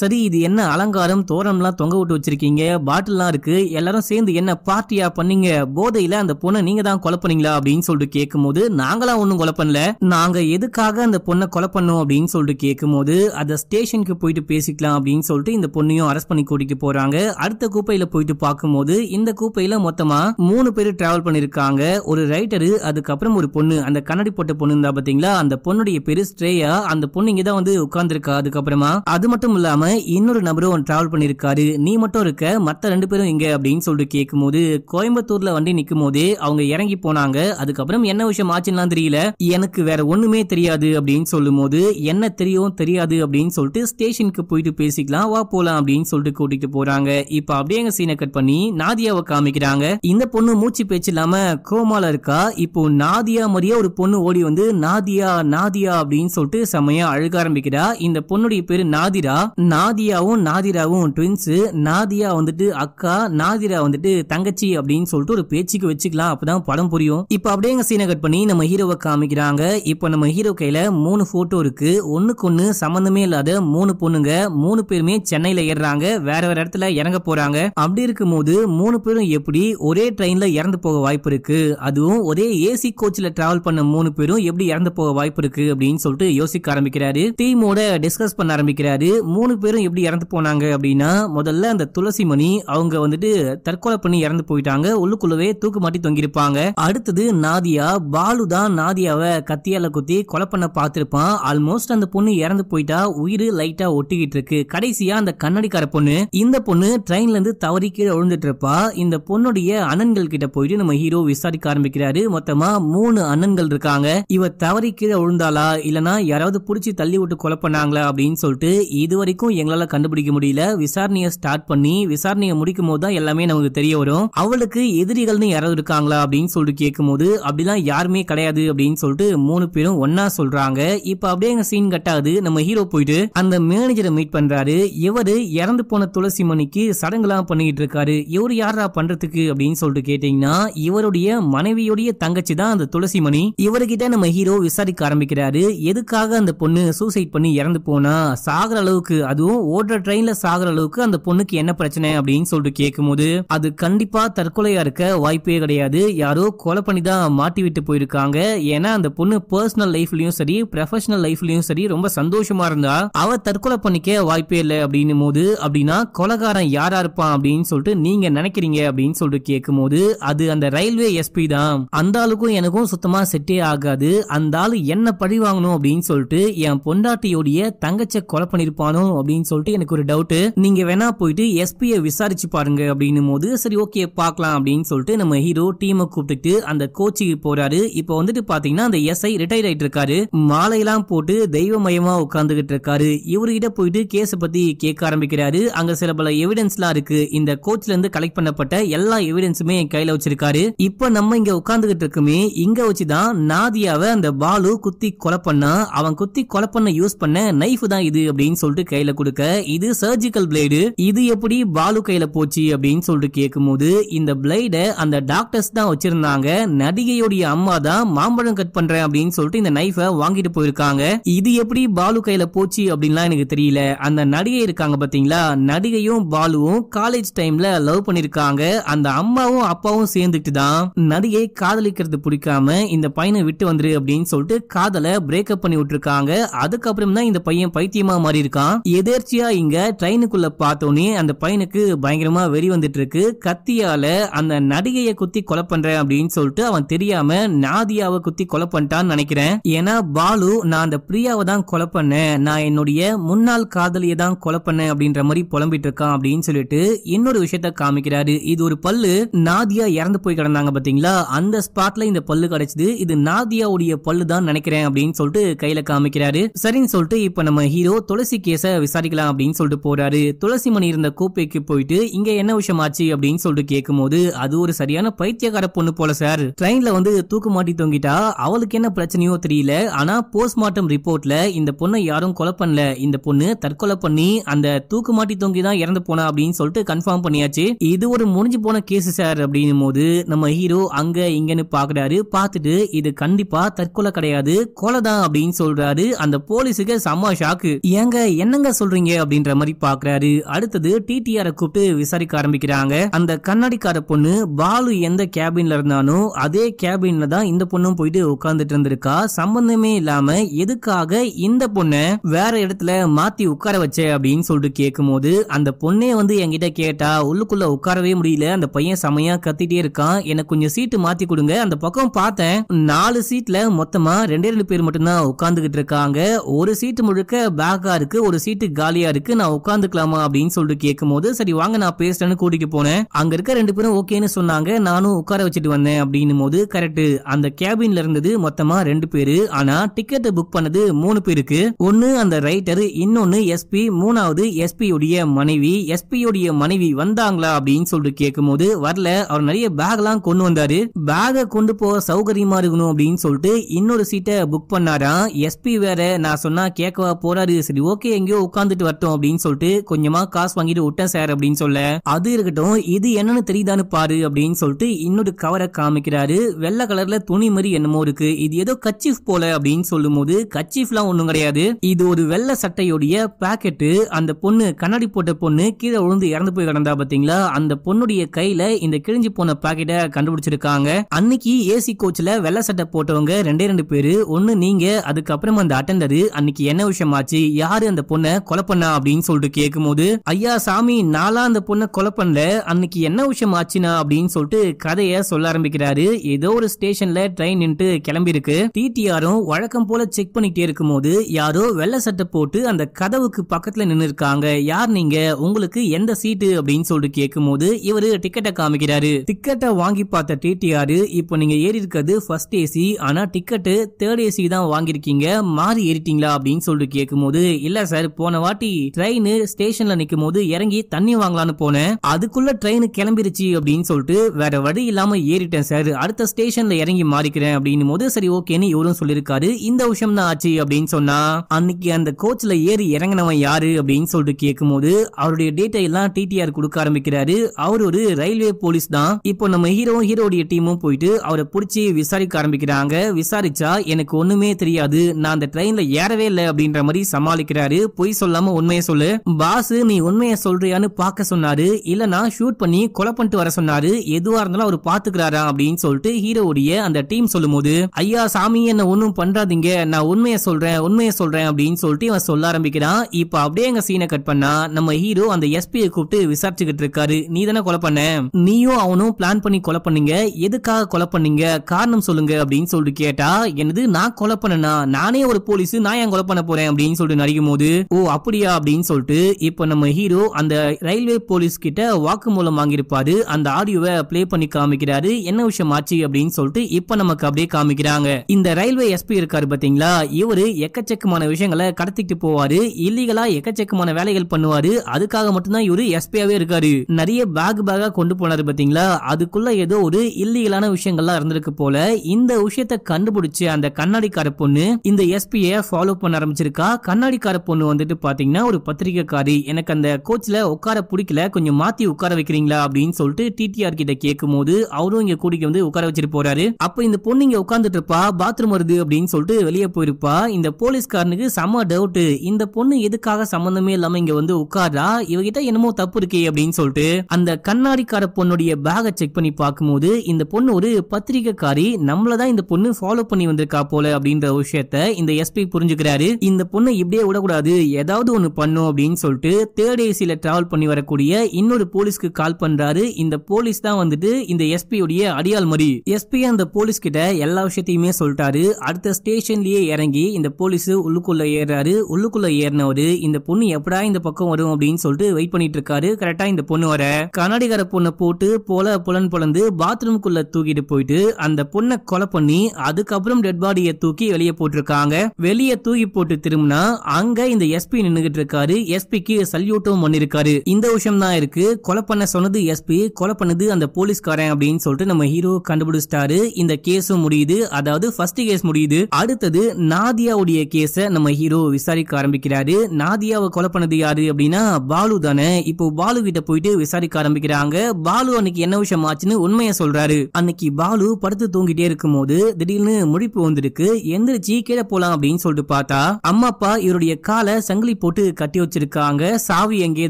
சரி இது என்ன அலங்காரம் தோரம்லாம் தொங்க விட்டு வச்சிருக்கீங்க பாட்டில்லாம் இருக்கு எல்லாரும் சேர்ந்து என்ன பார்ட்டியா பண்ணீங்க போதையில அந்த பொண்ணை நீங்க தான் கொலை பண்ணீங்களா அப்படின்னு சொல்லிட்டு கேட்கும்போது நாங்களாம் ஒன்றும் கொலை பண்ணல நாங்க எதுக்காக அந்த பொண்ணை கொலை பண்ணோம் அப்படின்னு சொல்லிட்டு கேட்கும்போது அந்த ஸ்டேஷனுக்கு போயிட்டு பேசிக்கலாம் அப்படின்னு சொல்லிட்டு இந்த பொண்ணையும் அரெஸ்ட் பண்ணி கூட்டிட்டு போறாங்க அடுத்த கூப்பையில போயிட்டு பார்க்கும்போது இந்த கூப்பையில மொத்தமா மூணு பேர் டிராவல் பண்ணிருக்காங்க ஒரு ரைட்டரு அதுக்கப்புறம் ஒரு பொண்ணு அந்த கண்ணாடி போட்ட பொண்ணு இருந்தா பாத்தீங்களா அந்த பொண்ணுடைய பேரு ஸ்ட்ரேயா அந்த பொண்ணு இங்கதான் வந்து உட்கார்ந்துருக்கா அதுக்கப்புறமா அது மட்டும் இல்லாம இன்னொரு நபரும் டிராவல் பண்ணிருக்காரு நீ மட்டும் மட்டும் இருக்க மற்ற ரெண்டு பேரும் இங்க அப்படின்னு சொல்லிட்டு கேட்கும்போது கோயம்புத்தூர்ல வண்டி நிற்கும் போது அவங்க இறங்கி போனாங்க அதுக்கப்புறம் என்ன விஷயம் ஆச்சுன்னா தெரியல எனக்கு வேற ஒண்ணுமே தெரியாது அப்படின்னு சொல்லும் போது என்ன தெரியும் தெரியாது அப்படின்னு சொல்லிட்டு ஸ்டேஷனுக்கு போயிட்டு பேசிக்கலாம் வா போலாம் அப்படின்னு சொல்லிட்டு கூட்டிட்டு போறாங்க இப்ப அப்படியே எங்க சீனை கட் பண்ணி நாதியாவை காமிக்கிறாங்க இந்த பொண்ணு மூச்சு பேச்சு இல்லாம கோமால இருக்கா இப்போ நாதியா மாதிரியே ஒரு பொண்ணு ஓடி வந்து நாதியா நாதியா அப்படின்னு சொல்லிட்டு செமையா அழுக ஆரம்பிக்கிறா இந்த பொண்ணுடைய பேரு நாதிரா நாதியாவும் நாதிராவும் ட்வின்ஸ் நாதி நாதியா வந்துட்டு அக்கா நாதிரா வந்துட்டு தங்கச்சி அப்படின்னு சொல்லிட்டு ஒரு பேச்சுக்கு வச்சுக்கலாம் அப்பதான் படம் புரியும் இப்ப அப்படியே எங்க சீனை கட் பண்ணி நம்ம ஹீரோவை காமிக்கிறாங்க இப்ப நம்ம ஹீரோ கையில மூணு போட்டோ இருக்கு ஒண்ணுக்கு ஒண்ணு சம்பந்தமே இல்லாத மூணு பொண்ணுங்க மூணு பேருமே சென்னையில ஏறுறாங்க வேற வேற இடத்துல இறங்க போறாங்க அப்படி இருக்கும் போது மூணு பேரும் எப்படி ஒரே ட்ரெயின்ல இறந்து போக வாய்ப்பு இருக்கு அதுவும் ஒரே ஏசி கோச்ல டிராவல் பண்ண மூணு பேரும் எப்படி இறந்து போக வாய்ப்பு இருக்கு அப்படின்னு சொல்லிட்டு யோசிக்க ஆரம்பிக்கிறாரு டீமோட டிஸ்கஸ் பண்ண ஆரம்பிக்கிறாரு மூணு பேரும் எப்படி இறந்து போனாங்க அப்படின்னா முதல்ல அந்த துளசிமணி அவங்க வந்துட்டு தற்கொலை பண்ணி இறந்து போயிட்டாங்க உள்ளுக்குள்ளவே தூக்கு மாட்டி தொங்கியிருப்பாங்க அடுத்தது நாதியா பாலு தான் நாதியாவை கத்தியால குத்தி கொலை பண்ண பார்த்திருப்பான் ஆல்மோஸ்ட் அந்த பொண்ணு இறந்து போயிட்டா உயிர் லைட்டா ஒட்டிக்கிட்டு இருக்கு கடைசியா அந்த கண்ணாடிக்கார பொண்ணு இந்த பொண்ணு ட்ரெயின்ல இருந்து தவறி கீழே விழுந்துட்டு இருப்பா இந்த பொண்ணுடைய அண்ணன்கள் கிட்ட போயிட்டு நம்ம ஹீரோ விசாரிக்க ஆரம்பிக்கிறாரு மொத்தமா மூணு அண்ணன்கள் இருக்காங்க இவ தவறி கீழே விழுந்தாளா இல்லனா யாராவது புடிச்சு தள்ளி விட்டு கொலை பண்ணாங்களா அப்படின்னு சொல்லிட்டு இது வரைக்கும் எங்களால கண்டுபிடிக்க முடியல விசாரணையை ஸ்டார்ட் பண்ணி பண்ணி விசாரணையை முடிக்கும் போது தான் எல்லாமே நமக்கு தெரிய வரும் அவளுக்கு எதிரிகள்னு யாராவது இருக்காங்களா அப்படின்னு சொல்லிட்டு கேட்கும் போது அப்படிலாம் யாருமே கிடையாது அப்படின்னு சொல்லிட்டு மூணு பேரும் ஒன்னா சொல்றாங்க இப்ப அப்படியே எங்க சீன் கட்டாது நம்ம ஹீரோ போயிட்டு அந்த மேனேஜரை மீட் பண்றாரு இவரு இறந்து போன துளசி மணிக்கு சடங்குலாம் பண்ணிட்டு இருக்காரு இவரு யாரா பண்றதுக்கு அப்படின்னு சொல்லிட்டு கேட்டீங்கன்னா இவருடைய மனைவியுடைய தங்கச்சி தான் அந்த துளசி மணி இவர்கிட்ட நம்ம ஹீரோ விசாரிக்க ஆரம்பிக்கிறாரு எதுக்காக அந்த பொண்ணு சூசைட் பண்ணி இறந்து போனா சாகிற அளவுக்கு அதுவும் ஓடுற ட்ரெயின்ல சாகிற அளவுக்கு அந்த பொண்ணுக்கு என்ன என்ன பிரச்சனை அப்படின்னு சொல்லிட்டு கேட்கும்போது அது கண்டிப்பா தற்கொலையா இருக்க வாய்ப்பே கிடையாது யாரோ கொலை பண்ணி தான் மாட்டி விட்டு போயிருக்காங்க ஏன்னா அந்த பொண்ணு பர்சனல் லைஃப்லயும் சரி ப்ரொஃபஷனல் லைஃப்லயும் சரி ரொம்ப சந்தோஷமா இருந்தா அவ தற்கொலை பண்ணிக்க வாய்ப்பே இல்லை அப்படின்னும் போது அப்படின்னா கொலகாரன் யாரா இருப்பான் அப்படின்னு சொல்லிட்டு நீங்க நினைக்கிறீங்க அப்படின்னு சொல்லிட்டு கேட்கும்போது அது அந்த ரயில்வே எஸ்பி தான் அந்த ஆளுக்கும் எனக்கும் சுத்தமா செட்டே ஆகாது அந்த ஆளு என்ன பழி வாங்கணும் அப்படின்னு சொல்லிட்டு என் பொண்டாட்டியோடைய தங்கச்ச கொலை பண்ணிருப்பானோ அப்படின்னு சொல்லிட்டு எனக்கு ஒரு டவுட் நீங்க வேணா போயிட்டு எஸ்பியை விசாரிச்சு பாருங்க அப்படின்னும் போது சரி ஓகே பார்க்கலாம் அப்படின்னு சொல்லிட்டு நம்ம ஹீரோ டீமை கூப்பிட்டுட்டு அந்த கோச்சிக்கு போறாரு இப்போ வந்துட்டு பாத்தீங்கன்னா அந்த எஸ்ஐ ரிட்டையர் ஆயிட்டு இருக்காரு மாலையெல்லாம் போட்டு தெய்வமயமா உட்கார்ந்துகிட்டு இருக்காரு இவர்கிட்ட போயிட்டு கேஸ பத்தி கேட்க ஆரம்பிக்கிறாரு அங்க சில பல எவிடன்ஸ்லாம் இருக்கு இந்த கோச்ல இருந்து கலெக்ட் பண்ணப்பட்ட எல்லா எவிடன்ஸுமே கையில வச்சிருக்காரு இப்ப நம்ம இங்க உட்கார்ந்துகிட்டு இருக்குமே இங்க வச்சுதான் நாதியாவை அந்த பாலு குத்தி கொலை பண்ணா அவன் குத்தி கொலை பண்ண யூஸ் பண்ண நைஃப் தான் இது அப்படின்னு சொல்லிட்டு கையில கொடுக்க இது சர்ஜிக்கல் பிளேடு இது எப்படி எப்படி பாலு கையில போச்சு அப்படின்னு சொல்லிட்டு கேட்கும்போது இந்த பிளைட அந்த டாக்டர்ஸ் தான் வச்சிருந்தாங்க நடிகையோடைய அம்மா தான் மாம்பழம் கட் பண்றேன் அப்படின்னு சொல்லிட்டு இந்த நைஃபை வாங்கிட்டு போயிருக்காங்க இது எப்படி பாலு கையில போச்சு அப்படின்லாம் எனக்கு தெரியல அந்த நடிகை இருக்காங்க பாத்தீங்களா நடிகையும் பாலுவும் காலேஜ் டைம்ல லவ் பண்ணிருக்காங்க அந்த அம்மாவும் அப்பாவும் சேர்ந்துட்டு தான் நடிகை காதலிக்கிறது பிடிக்காம இந்த பையனை விட்டு வந்துரு அப்படின்னு சொல்லிட்டு காதலை பிரேக்கப் பண்ணி விட்டுருக்காங்க அதுக்கப்புறம் தான் இந்த பையன் பைத்தியமா மாறி இருக்கான் எதேர்ச்சியா இங்க ட்ரெயினுக்குள்ள பார்த்தோன்னே அந்த பையனுக்கு பயங்கரமா வெறி வந்துட்டு இருக்கு கத்தியால அந்த நடிகையை குத்தி கொலை பண்றேன் அப்படின்னு சொல்லிட்டு அவன் தெரியாம நாதியாவை குத்தி கொலை பண்ணிட்டான்னு நினைக்கிறேன் ஏன்னா பாலு நான் அந்த பிரியாவை தான் கொலை பண்ணேன் நான் என்னுடைய முன்னாள் காதலிய தான் கொலை பண்ணேன் அப்படின்ற மாதிரி புலம்பிட்டு இருக்கான் அப்படின்னு சொல்லிட்டு இன்னொரு விஷயத்த காமிக்கிறாரு இது ஒரு பல்லு நாதியா இறந்து போய் கிடந்தாங்க பாத்தீங்களா அந்த ஸ்பாட்ல இந்த பல்லு கிடைச்சது இது நாதியாவுடைய பல்லு தான் நினைக்கிறேன் அப்படின்னு சொல்லிட்டு கையில காமிக்கிறாரு சரின்னு சொல்லிட்டு இப்ப நம்ம ஹீரோ துளசி கேச விசாரிக்கலாம் அப்படின்னு சொல்லிட்டு போறாரு துளசி மணி இருந்த கோப்பேக்கு போயிட்டு இங்க என்ன விஷயம் ஆச்சு அப்படின்னு சொல்லிட்டு கேட்கும்போது அது ஒரு சரியான பைத்தியக்கார பொண்ணு போல சார் ட்ரெயின்ல வந்து தூக்கு மாட்டி தொங்கிட்டா அவளுக்கு என்ன பிரச்சனையோ தெரியல ஆனா போஸ்ட்மார்ட்டம் ரிப்போர்ட்ல இந்த பொண்ணை யாரும் கொலை பண்ணல இந்த பொண்ணு தற்கொலை பண்ணி அந்த தூக்கு மாட்டி தொங்கி தான் இறந்து போனா அப்படின்னு சொல்லிட்டு கன்ஃபார்ம் பண்ணியாச்சு இது ஒரு முடிஞ்சு போன கேஸ் சார் அப்படின்னும் போது நம்ம ஹீரோ அங்க இங்கன்னு பாக்குறாரு பார்த்துட்டு இது கண்டிப்பா தற்கொலை கிடையாது கொலை தான் அப்படின்னு சொல்றாரு அந்த போலீஸுக்கு செம்ம ஷாக்கு ஏங்க என்னங்க சொல்றீங்க அப்படின்ற மாதிரி பாக்குறாரு அடுத்தது டி டிடிஆரை கூப்பிட்டு விசாரிக்க ஆரம்பிக்கிறாங்க அந்த கண்ணாடிக்கார பொண்ணு பாலு எந்த கேபின்ல இருந்தானோ அதே கேபின்ல தான் இந்த பொண்ணும் போயிட்டு உட்கார்ந்துட்டு இருந்திருக்கா சம்பந்தமே இல்லாம எதுக்காக இந்த பொண்ணை வேற இடத்துல மாத்தி உட்கார வச்ச அப்படின்னு சொல்லிட்டு கேட்கும் போது அந்த பொண்ணே வந்து என்கிட்ட கேட்டா உள்ளுக்குள்ள உட்காரவே முடியல அந்த பையன் சமையா கத்திட்டே இருக்கான் எனக்கு கொஞ்சம் சீட்டு மாத்தி கொடுங்க அந்த பக்கம் பார்த்தேன் நாலு சீட்ல மொத்தமா ரெண்டே ரெண்டு பேர் மட்டும்தான் உட்கார்ந்துகிட்டு இருக்காங்க ஒரு சீட்டு முழுக்க பேக்கா இருக்கு ஒரு சீட்டு காலியா இருக்கு நான் உட்காந்துக்கலாமா அப்படின்னு சொல்லிட்டு கேட்கும் போது சரி வாங்க நான் பேசுறேன்னு கூட்டிட்டு போனேன் அங்க இருக்க ரெண்டு பேரும் ஓகேன்னு சொன்னாங்க நானும் உட்கார வச்சுட்டு வந்தேன் அப்படின்னும் போது கரெக்ட் அந்த கேபின்ல இருந்தது மொத்தமா ரெண்டு பேரு ஆனா டிக்கெட் புக் பண்ணது மூணு பேருக்கு ஒன்னு அந்த ரைட்டர் இன்னொன்னு எஸ்பி மூணாவது எஸ்பியுடைய மனைவி எஸ்பியுடைய மனைவி வந்தாங்களா அப்படின்னு சொல்லிட்டு கேட்கும் போது வரல அவர் நிறைய பேக் எல்லாம் கொண்டு வந்தாரு பேக கொண்டு போக சௌகரியமா இருக்கணும் அப்படின்னு சொல்லிட்டு இன்னொரு சீட்டை புக் பண்ணாராம் எஸ்பி வேற நான் சொன்னா கேட்கவா போறாரு சரி ஓகே எங்கேயோ உட்காந்துட்டு வரட்டும் அப்படின்னு சொல்லிட்டு கொஞ்சமா காசு வாங்கிட்டு விட்ட சார் அப்படின்னு சொல்ல அது இருக்கட்டும் இது என்னன்னு தெரியுதான்னு பாரு அப்படின்னு சொல்லிட்டு இன்னொரு கவரை காமிக்கிறாரு வெள்ளை கலர்ல துணி மாதிரி என்னமோ இருக்கு இது ஏதோ கச்சிஃப் போல அப்படின்னு சொல்லும் போது கச்சிஃப்லாம் ஒண்ணும் கிடையாது இது ஒரு வெள்ளை சட்டையுடைய பாக்கெட்டு அந்த பொண்ணு கண்ணாடி போட்ட பொண்ணு கீழே விழுந்து இறந்து போய் கிடந்தா பாத்தீங்களா அந்த பொண்ணுடைய கையில இந்த கிழிஞ்சு போன பாக்கெட்டை கண்டுபிடிச்சிருக்காங்க அன்னைக்கு ஏசி கோச்ல வெள்ளை சட்டை போட்டவங்க ரெண்டே ரெண்டு பேரு ஒண்ணு நீங்க அதுக்கப்புறம் அந்த அட்டண்டரு அன்னைக்கு என்ன விஷயம் ஆச்சு யாரு அந்த பொண்ணை கொலை பண்ணா அப்படின்னு சொல்லிட்டு கேட்கும் போது ஐயா சாமி சாமி நாலாம் அந்த பொண்ணை கொலை பண்ணல அன்னைக்கு என்ன விஷயம் ஆச்சுனா அப்படின்னு சொல்லிட்டு கதையை சொல்ல ஆரம்பிக்கிறாரு ஏதோ ஒரு ஸ்டேஷன்ல ட்ரெயின் நின்று இருக்கு டிடிஆரும் வழக்கம் போல செக் பண்ணிக்கிட்டே இருக்கும் போது யாரோ வெள்ளை சட்டை போட்டு அந்த கதவுக்கு பக்கத்துல நின்று இருக்காங்க யார் நீங்க உங்களுக்கு எந்த சீட்டு அப்படின்னு சொல்லிட்டு கேட்கும் போது இவரு டிக்கெட்டை காமிக்கிறாரு டிக்கெட்டை வாங்கி பார்த்த டிடிஆரு இப்போ நீங்க ஏறி இருக்கிறது ஃபர்ஸ்ட் ஏசி ஆனா டிக்கெட்டு தேர்ட் ஏசி தான் வாங்கியிருக்கீங்க மாறி ஏறிட்டீங்களா அப்படின்னு சொல்லிட்டு கேட்கும் போது இல்ல சார் போன வாட்டி ட்ரெயின் ஸ்டேஷன்ல நிற்கும் போது இறங்கி இறங்கி தண்ணி வாங்கலான்னு போனேன் அதுக்குள்ள ட்ரெயின் கிளம்பிருச்சு அப்படின்னு சொல்லிட்டு வேற வழி இல்லாம ஏறிட்டேன் சார் அடுத்த ஸ்டேஷன்ல இறங்கி மாறிக்கிறேன் அப்படின்னு போது சரி ஓகேன்னு இவரும் சொல்லிருக்காரு இந்த விஷயம் தான் ஆச்சு அப்படின்னு சொன்னா அன்னைக்கு அந்த கோச்ல ஏறி இறங்கினவன் யாரு அப்படின்னு சொல்லிட்டு கேட்கும் போது அவருடைய எல்லாம் டிடிஆர் கொடுக்க ஆரம்பிக்கிறாரு அவர் ஒரு ரயில்வே போலீஸ் தான் இப்போ நம்ம ஹீரோ ஹீரோடைய டீமும் போயிட்டு அவரை பிடிச்சி விசாரிக்க ஆரம்பிக்கிறாங்க விசாரிச்சா எனக்கு ஒண்ணுமே தெரியாது நான் அந்த ட்ரெயின்ல ஏறவே இல்லை அப்படின்ற மாதிரி சமாளிக்கிறாரு பொய் சொல்லாம உண்மையை சொல்லு பாஸ் நீ உண்மையை சொல்ற சொல்றியான்னு பார்க்க சொன்னாரு இல்லனா ஷூட் பண்ணி கொலை பண்ணிட்டு வர சொன்னாரு எதுவா இருந்தாலும் அவர் பாத்துக்கிறாரா அப்படின்னு சொல்லிட்டு ஹீரோடைய அந்த டீம் சொல்லும் போது ஐயா சாமி என்ன ஒன்னும் பண்றாதீங்க நான் உண்மையை சொல்றேன் உண்மையை சொல்றேன் அப்படின்னு சொல்லிட்டு இவன் சொல்ல ஆரம்பிக்கிறான் இப்ப அப்படியே எங்க சீனை கட் பண்ணா நம்ம ஹீரோ அந்த எஸ்பியை கூப்பிட்டு விசாரிச்சுக்கிட்டு இருக்காரு நீ தானே கொலை பண்ண நீயும் அவனும் பிளான் பண்ணி கொலை பண்ணீங்க எதுக்காக கொலை பண்ணீங்க காரணம் சொல்லுங்க அப்படின்னு சொல்லிட்டு கேட்டா என்னது நான் கொலை பண்ணனா நானே ஒரு போலீஸ் நான் ஏன் கொலை பண்ண போறேன் அப்படின்னு சொல்லிட்டு நடிக்கும் போது ஓ அப்படியா அப்படின்னு சொல்லிட்டு இப்ப நம்ம ஹீரோ அந்த அந்த ரயில்வே போலீஸ் கிட்ட வாக்கு மூலம் வாங்கியிருப்பாரு அந்த ஆடியோவை பிளே பண்ணி காமிக்கிறாரு என்ன விஷயம் ஆச்சு அப்படின்னு சொல்லிட்டு இப்ப நமக்கு அப்படியே காமிக்கிறாங்க இந்த ரயில்வே எஸ்பி இருக்காரு பாத்தீங்களா இவரு எக்கச்சக்கமான விஷயங்களை கடத்திட்டு போவாரு இல்லீகலா எக்கச்சக்கமான வேலைகள் பண்ணுவாரு அதுக்காக மட்டும்தான் இவரு எஸ்பியாவே இருக்காரு நிறைய பேக் பேக்கா கொண்டு போனாரு பாத்தீங்களா அதுக்குள்ள ஏதோ ஒரு இல்லீகலான விஷயங்கள்லாம் இருந்திருக்கு போல இந்த விஷயத்த கண்டுபிடிச்சு அந்த கண்ணாடிக்கார பொண்ணு இந்த எஸ்பியை ஃபாலோ பண்ண ஆரம்பிச்சிருக்கா கண்ணாடிக்கார பொண்ணு வந்துட்டு பாத்தீங்கன்னா ஒரு பத்திரிகைக்காரி எனக்கு அந்த கோச்ல உட்கார பிடிக்கல கொஞ்சம் மாத்தி உட்கார வைக்கிறீங்களா அப்படின்னு சொல்லிட்டு டிடிஆர் கிட்ட கேட்கும் போது அவரும் இங்க கூட்டிட்டு வந்து உட்கார வச்சிட்டு போறாரு அப்ப இந்த பொண்ணு இங்க உட்கார்ந்துட்டு இருப்பா பாத்ரூம் வருது அப்படின்னு சொல்லிட்டு வெளியே போயிருப்பா இந்த போலீஸ்காரனுக்கு செம டவுட் இந்த பொண்ணு எதுக்காக சம்பந்தமே இல்லாம இங்க வந்து உட்காரா இவகிட்ட என்னமோ தப்பு இருக்கே அப்படின்னு சொல்லிட்டு அந்த கண்ணாடிக்கார பொண்ணுடைய பேக செக் பண்ணி பார்க்கும்போது இந்த பொண்ணு ஒரு பத்திரிகைக்காரி நம்மளதான் இந்த பொண்ணு ஃபாலோ பண்ணி வந்திருக்கா போல அப்படின்ற விஷயத்த இந்த எஸ்பி புரிஞ்சுக்கிறாரு இந்த பொண்ணு இப்படியே விடக்கூடாது ஏதாவது ஒண்ணு பண்ணும் அப்படின்னு சொல்லிட்டு தேர்ட் லெட்டர் டிராவல் பண்ணி வரக்கூடிய இன்னொரு போலீஸ்க்கு கால் பண்றாரு இந்த போலீஸ் தான் வந்துட்டு இந்த எஸ்பியுடைய அடியால் மறி எஸ்பி அந்த போலீஸ் கிட்ட எல்லா விஷயத்தையுமே சொல்லிட்டாரு அடுத்த ஸ்டேஷன்லயே இறங்கி இந்த போலீஸ் உள்ளுக்குள்ள ஏறாரு உள்ளுக்குள்ள ஏறினவரு இந்த பொண்ணு எப்படா இந்த பக்கம் வரும் அப்படின்னு சொல்லிட்டு வெயிட் பண்ணிட்டு இருக்காரு கரெக்டா இந்த பொண்ணு வர கண்ணாடிக்கார பொண்ணை போட்டு போல புலன் புலந்து பாத்ரூம்குள்ள தூக்கிட்டு போயிட்டு அந்த பொண்ணை கொலை பண்ணி அதுக்கப்புறம் டெட் பாடிய தூக்கி வெளியே போட்டிருக்காங்க வெளியே தூக்கி போட்டு திரும்பினா அங்க இந்த எஸ்பி நின்னுகிட்டு இருக்காரு எஸ்பிக்கு சல்யூட்டும் பண்ணிருக்காரு இருக்காரு இந்த விஷயம் தான் இருக்கு கொலை பண்ண சொன்னது எஸ்பி கொலை பண்ணது அந்த போலீஸ்காரன் அப்படின்னு சொல்லிட்டு நம்ம ஹீரோ கண்டுபிடிச்சிட்டாரு இந்த கேஸும் முடியுது அதாவது ஃபர்ஸ்ட் கேஸ் முடியுது அடுத்தது நாதியாவுடைய கேஸ நம்ம ஹீரோ விசாரிக்க ஆரம்பிக்கிறாரு நாதியாவை கொலை பண்ணது யாரு அப்படின்னா பாலு தானே இப்போ பாலு கிட்ட போயிட்டு விசாரிக்க ஆரம்பிக்கிறாங்க பாலு அன்னைக்கு என்ன விஷயம் ஆச்சுன்னு உண்மையை சொல்றாரு அன்னைக்கு பாலு படுத்து தூங்கிட்டே இருக்கும் போது திடீர்னு முடிப்பு வந்திருக்கு எந்திரிச்சு கீழே போலாம் அப்படின்னு சொல்லிட்டு பார்த்தா அம்மா அப்பா இவருடைய காலை சங்கிலி போட்டு கட்டி வச்சிருக்காங்க சாவி எங்கே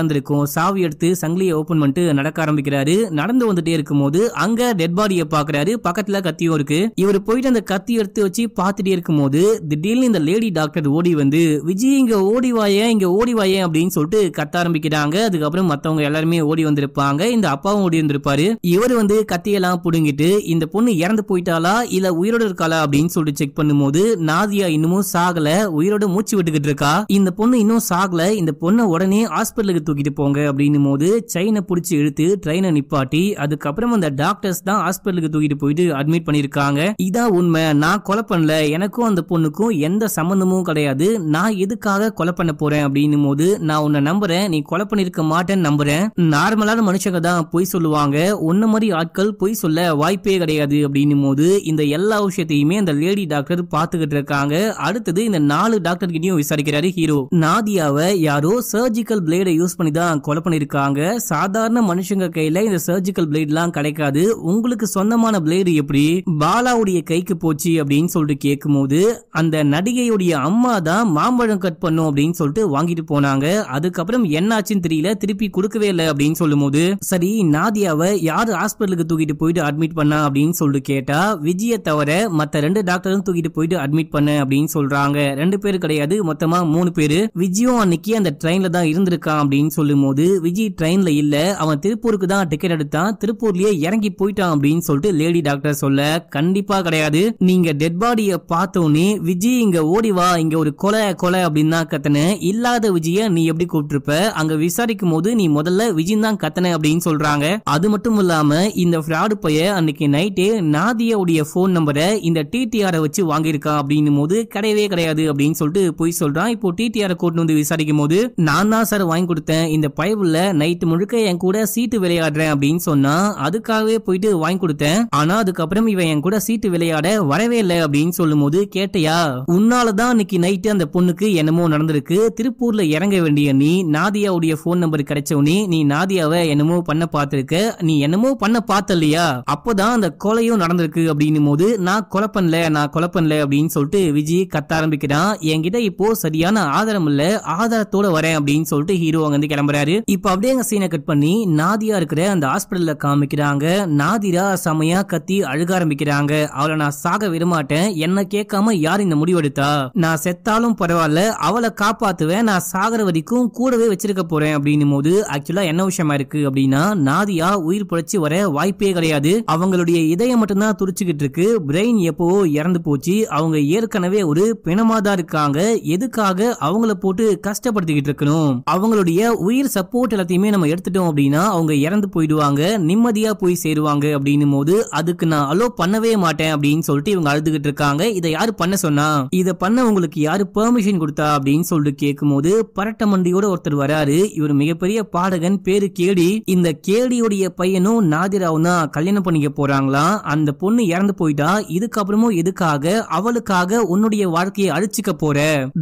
இருந்திருக்கும் சாவி எடுத்து சங்கிலியை ஓபன் பண்ணிட்டு நடக்க ஆரம்பிக்கிறாரு நடந்து வந்துட்டே இருக்கும் போது அங்க டெட் பாடியை பாக்குறாரு பக்கத்துல கத்தியும் இருக்கு இவர் போயிட்டு அந்த கத்தி எடுத்து வச்சு பாத்துட்டே இருக்கும் போது திடீர்னு இந்த லேடி டாக்டர் ஓடி வந்து விஜய் இங்க ஓடி வாய இங்க ஓடி வாய அப்படின்னு சொல்லிட்டு கத்த ஆரம்பிக்கிறாங்க அதுக்கப்புறம் மத்தவங்க எல்லாருமே ஓடி வந்திருப்பாங்க இந்த அப்பாவும் ஓடி வந்திருப்பாரு இவர் வந்து கத்தியெல்லாம் புடுங்கிட்டு இந்த பொண்ணு இறந்து போயிட்டாலா இல்ல உயிரோட இருக்காளா அப்படின்னு சொல்லிட்டு செக் பண்ணும்போது நாதியா இன்னமும் சாகல உயிரோட மூச்சு விட்டுக்கிட்டு இருக்கா இந்த பொண்ணு இன்னும் சாகல இந்த பொண்ணை உடனே ஹாஸ்பிட்டலுக்கு தூக்கிட்டு போங்க அப்படின்னும் போது செயினை பிடிச்சி இழுத்து ட்ரெயினை நிப்பாட்டி அதுக்கப்புறம் அந்த டாக்டர்ஸ் தான் ஹாஸ்பிட்டலுக்கு தூக்கிட்டு போயிட்டு அட்மிட் பண்ணிருக்காங்க இதான் உண்மை நான் கொலை பண்ணல எனக்கும் அந்த பொண்ணுக்கும் எந்த சம்மந்தமும் கிடையாது நான் எதுக்காக கொலை பண்ண போறேன் அப்படின்னும் போது நான் உன்னை நம்புறேன் நீ கொலை பண்ணிருக்க மாட்டேன்னு நம்புறேன் நார்மலான மனுஷங்க தான் பொய் சொல்லுவாங்க உன்ன மாதிரி ஆட்கள் பொய் சொல்ல வாய்ப்பே கிடையாது அப்படின்னும் போது இந்த எல்லா விஷயத்தையுமே அந்த லேடி டாக்டர் பாத்துக்கிட்டு இருக்காங்க அடுத்தது இந்த நாலு டாக்டர் கிட்டையும் விசாரிக்கிறாரு ஹீரோ நாதியாவை யாரோ சர்ஜிக்கல் பிளேட யூஸ் பண்ணி தான் கொலை பண்ணியிருக்காங்க சாதாரண மனுஷங்க கையில இந்த சர்ஜிக்கல் பிளேட்லாம் கிடைக்காது உங்களுக்கு சொந்தமான பிளேடு எப்படி பாலாவுடைய கைக்கு போச்சு அப்படின்னு சொல்லிட்டு கேட்கும்போது அந்த நடிகையுடைய அம்மா தான் மாம்பழம் கட் பண்ணும் அப்படின்னு சொல்லிட்டு வாங்கிட்டு போனாங்க அதுக்கப்புறம் என்னாச்சுன்னு தெரியல திருப்பி கொடுக்கவே இல்லை அப்படின்னு சொல்லும்போது சரி நாதியாவை யார் ஹாஸ்பிட்டலுக்கு தூக்கிட்டு போயிட்டு அட்மிட் பண்ண அப்படின்னு சொல்லிட்டு கேட்டா விஜய தவிர மற்ற ரெண்டு டாக்டரும் தூக்கிட்டு போயிட்டு அட்மிட் பண்ண அப்படின்னு சொல்றாங்க ரெண்டு பேர் கிடையாது மொத்தமா மூணு பேர் விஜயம் அன்னைக்கு அந்த ட்ரெயின்ல தான் இருந்திருக்கான் அப்படின்னு அப்படின்னு சொல்லும் போது விஜய் ட்ரெயின்ல இல்ல அவன் திருப்பூருக்கு தான் டிக்கெட் எடுத்தான் திருப்பூர்லயே இறங்கி போயிட்டான் அப்படின்னு சொல்லிட்டு லேடி டாக்டர் சொல்ல கண்டிப்பா கிடையாது நீங்க டெட் பாடிய பார்த்தோன்னே விஜய் இங்க ஓடி வா இங்க ஒரு கொலை கொலை அப்படின்னு தான் கத்தன இல்லாத விஜய நீ எப்படி கூப்பிட்டுருப்ப அங்க விசாரிக்கும் போது நீ முதல்ல விஜய் தான் கத்தன அப்படின்னு சொல்றாங்க அது மட்டும் இல்லாம இந்த ஃப்ராடு பைய அன்னைக்கு நைட்டு நாதியாவுடைய போன் நம்பரை இந்த டிடிஆரை வச்சு வாங்கியிருக்கா அப்படின்னும் போது கிடையவே கிடையாது அப்படின்னு சொல்லிட்டு போய் சொல்றான் இப்போ டிடிஆரை கூட்டு வந்து விசாரிக்கும் போது நான் தான் சார் வாங்கி கொடுத்தேன் இந்த பயவுல நைட்டு முழுக்க என் கூட சீட்டு விளையாடுறேன் அப்படின்னு சொன்னா அதுக்காகவே போயிட்டு வாங்கி கொடுத்தேன் ஆனா அதுக்கப்புறம் இவன் என் கூட சீட்டு விளையாட வரவே இல்லை அப்படின்னு சொல்லும் போது கேட்டையா உன்னாலதான் இன்னைக்கு நைட்டு அந்த பொண்ணுக்கு என்னமோ நடந்திருக்கு திருப்பூர்ல இறங்க வேண்டிய நீ நாதியாவுடைய போன் நம்பர் கிடைச்சவனே நீ நாதியாவை என்னமோ பண்ண பாத்துருக்க நீ என்னமோ பண்ண இல்லையா அப்பதான் அந்த கொலையும் நடந்திருக்கு அப்படின்னும் போது நான் குழப்பன்ல நான் குழப்பன்ல அப்படின்னு சொல்லிட்டு விஜய் கத்த ஆரம்பிக்கிறான் என்கிட்ட இப்போ சரியான ஆதாரம் இல்ல ஆதாரத்தோட வரேன் அப்படின்னு சொல்லிட்டு ஹீரோ அங்க கிளம்புறாரு இப்ப அப்படியே எங்க சீனை கட் பண்ணி நாதியா இருக்கிற அந்த ஹாஸ்பிட்டல்ல காமிக்கிறாங்க நாதிரா செமையா கத்தி அழுக ஆரம்பிக்கிறாங்க அவளை நான் சாக விடமாட்டேன் என்ன கேட்காம யார் இந்த முடிவெடுத்தா நான் செத்தாலும் பரவாயில்ல அவளை காப்பாத்துவேன் நான் சாகர வரைக்கும் கூடவே வச்சிருக்க போறேன் அப்படின்னும் போது ஆக்சுவலா என்ன விஷயமா இருக்கு அப்படின்னா நாதியா உயிர் புழைச்சி வர வாய்ப்பே கிடையாது அவங்களுடைய இதயம் மட்டும்தான் துடிச்சுக்கிட்டு இருக்கு பிரெயின் எப்பவோ இறந்து போச்சு அவங்க ஏற்கனவே ஒரு பிணமாதான் இருக்காங்க எதுக்காக அவங்கள போட்டு கஷ்டப்படுத்திக்கிட்டு இருக்கணும் அவங்களுடைய உயிர் சப்போர்ட் எல்லாத்தையுமே நம்ம எடுத்துட்டோம் அப்படின்னா அவங்க இறந்து போயிடுவாங்க நிம்மதியா போய் சேருவாங்க அப்படின்னும் போது அதுக்கு நான் அலோ பண்ணவே மாட்டேன் அப்படின்னு சொல்லிட்டு இவங்க அழுதுகிட்டு இருக்காங்க இதை யாரு பண்ண சொன்னா இதை பண்ண உங்களுக்கு யாரு பெர்மிஷன் கொடுத்தா அப்படின்னு சொல்லிட்டு கேட்கும்போது போது பரட்டமண்டியோட ஒருத்தர் வராரு இவர் மிகப்பெரிய பாடகன் பேரு கேடி இந்த கேடியுடைய பையனும் நாதிராவும் தான் கல்யாணம் பண்ணிக்க போறாங்களாம் அந்த பொண்ணு இறந்து போயிட்டா இதுக்கப்புறமும் எதுக்காக அவளுக்காக உன்னுடைய வாழ்க்கையை அழிச்சுக்க போற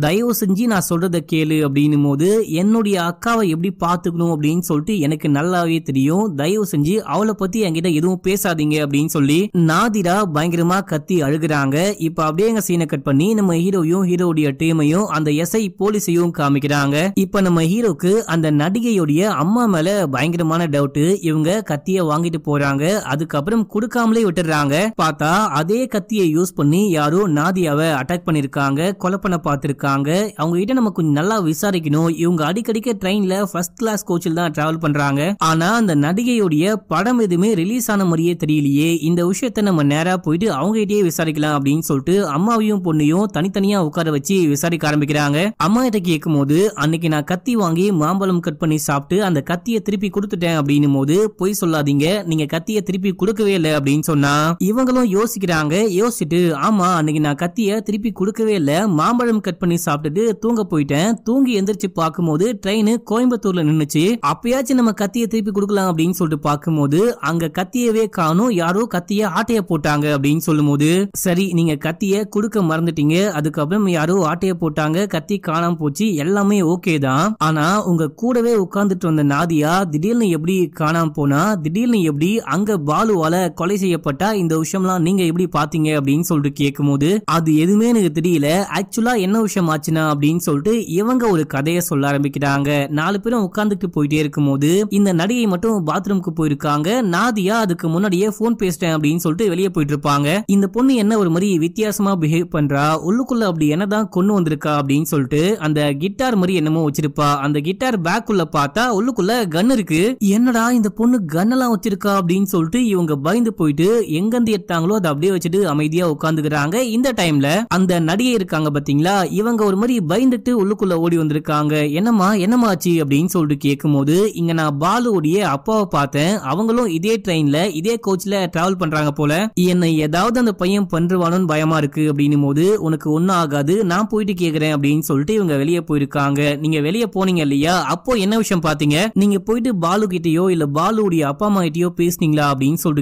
தயவு செஞ்சு நான் சொல்றத கேளு அப்படின்னும் போது என்னுடைய அக்காவை எப்படி பார்த்துக்கணும் அப்படின்னு சொல்லிட்டு எனக்கு நல்லாவே தெரியும் தயவு செஞ்சு அவளை பத்தி என்கிட்ட எதுவும் பேசாதீங்க அப்படின்னு சொல்லி நாதிரா பயங்கரமா கத்தி அழுகுறாங்க இப்ப அப்படியே எங்க சீனை கட் பண்ணி நம்ம ஹீரோயும் ஹீரோடைய டீமையும் அந்த எஸ்ஐ போலீஸையும் காமிக்கிறாங்க இப்ப நம்ம ஹீரோக்கு அந்த நடிகையுடைய அம்மா மேல பயங்கரமான டவுட் இவங்க கத்திய வாங்கிட்டு போறாங்க அதுக்கப்புறம் கொடுக்காமலே விட்டுறாங்க பார்த்தா அதே கத்தியை யூஸ் பண்ணி யாரோ நாதியாவை அட்டாக் பண்ணிருக்காங்க கொலை பண்ண பார்த்திருக்காங்க அவங்க கிட்ட நம்ம கொஞ்சம் நல்லா விசாரிக்கணும் இவங்க அடிக்கடிக்க ட்ரெயின்ல ட்ரெயின்ல ஃபர்ஸ்ட் கிளாஸ் கோச்சில் தான் டிராவல் பண்றாங்க ஆனா அந்த நடிகையுடைய படம் எதுவுமே ரிலீஸ் ஆன மாதிரியே தெரியலையே இந்த விஷயத்த நம்ம நேரா போயிட்டு கிட்டயே விசாரிக்கலாம் அப்படின்னு சொல்லிட்டு அம்மாவையும் பொண்ணையும் தனித்தனியா உட்கார வச்சு விசாரிக்க ஆரம்பிக்கிறாங்க அம்மா கிட்ட கேட்கும் போது அன்னைக்கு நான் கத்தி வாங்கி மாம்பழம் கட் பண்ணி சாப்பிட்டு அந்த கத்தியை திருப்பி கொடுத்துட்டேன் அப்படின்னும் போது பொய் சொல்லாதீங்க நீங்க கத்தியை திருப்பி கொடுக்கவே இல்லை அப்படின்னு சொன்னா இவங்களும் யோசிக்கிறாங்க யோசிச்சுட்டு ஆமா அன்னைக்கு நான் கத்தியை திருப்பி கொடுக்கவே இல்லை மாம்பழம் கட் பண்ணி சாப்பிட்டுட்டு தூங்க போயிட்டேன் தூங்கி எந்திரிச்சு பார்க்கும்போது ட்ரெயின் கோயம்புத்தூர்ல நின்னுச்சு அப்பயாச்சும் நம்ம கத்தியை திருப்பி கொடுக்கலாம் அப்படின்னு சொல்லிட்டு பார்க்கும்போது அங்க கத்தியவே காணும் யாரோ கத்திய ஆட்டைய போட்டாங்க அப்படின்னு சொல்லும் போது சரி நீங்க கத்திய கொடுக்க மறந்துட்டீங்க அதுக்கப்புறம் யாரோ ஆட்டைய போட்டாங்க கத்தி காணாம போச்சு எல்லாமே ஓகே தான் ஆனா உங்க கூடவே உட்கார்ந்துட்டு வந்த நாதியா திடீர்னு எப்படி காணாம போனா திடீர்னு எப்படி அங்க பாலுவால கொலை செய்யப்பட்டா இந்த விஷயம்லாம் நீங்க எப்படி பாத்தீங்க அப்படின்னு சொல்லிட்டு கேட்கும் அது எதுவுமே எனக்கு தெரியல ஆக்சுவலா என்ன விஷயம் ஆச்சுன்னா அப்படின்னு சொல்லிட்டு இவங்க ஒரு கதையை சொல்ல ஆரம்பிக்கிறாங்க நான் நாலு பேரும் உட்காந்துட்டு போயிட்டே இருக்கும்போது இந்த நடிகை மட்டும் பாத்ரூம்க்கு போயிருக்காங்க நாதியா அதுக்கு முன்னாடியே போன் பேசிட்டேன் அப்படின்னு சொல்லிட்டு வெளியே போயிட்டு இருப்பாங்க இந்த பொண்ணு என்ன ஒரு மாதிரி வித்தியாசமா பிஹேவ் பண்றா உள்ளுக்குள்ள அப்படி என்னதான் கொண்டு வந்திருக்கா அப்படின்னு சொல்லிட்டு அந்த கிட்டார் மாதிரி என்னமோ வச்சிருப்பா அந்த கிட்டார் பேக் உள்ள பார்த்தா உள்ளுக்குள்ள கன் இருக்கு என்னடா இந்த பொண்ணு கன் எல்லாம் வச்சிருக்கா அப்படின்னு சொல்லிட்டு இவங்க பயந்து போயிட்டு எங்கேருந்து எடுத்தாங்களோ அதை அப்படியே வச்சுட்டு அமைதியா உட்காந்துக்கிறாங்க இந்த டைம்ல அந்த நடிகை இருக்காங்க பாத்தீங்களா இவங்க ஒரு மாதிரி பயந்துட்டு உள்ளுக்குள்ள ஓடி வந்திருக்காங்க என்னம்மா என்னமாச்சு அப்படின்னு சொல்லிட்டு கேட்கும்போது இங்க நான் பாலுவுடைய அப்பாவை பார்த்தேன் அவங்களும் இதே ட்ரெயின்ல இதே கோச்ல டிராவல் பண்றாங்க போல என்னை ஏதாவது அந்த பையன் பண்றுவானும் பயமா இருக்கு அப்படின்னும் போது உனக்கு ஒன்னும் ஆகாது நான் போயிட்டு கேக்குறேன் அப்படின்னு சொல்லிட்டு இவங்க வெளியே போயிருக்காங்க நீங்க வெளியே போனீங்க இல்லையா அப்போ என்ன விஷயம் பாத்தீங்க நீங்க போயிட்டு பாலு கிட்டயோ இல்ல பாலுடைய அப்பா அம்மா கிட்டயோ பேசுனீங்களா அப்படின்னு சொல்லிட்டு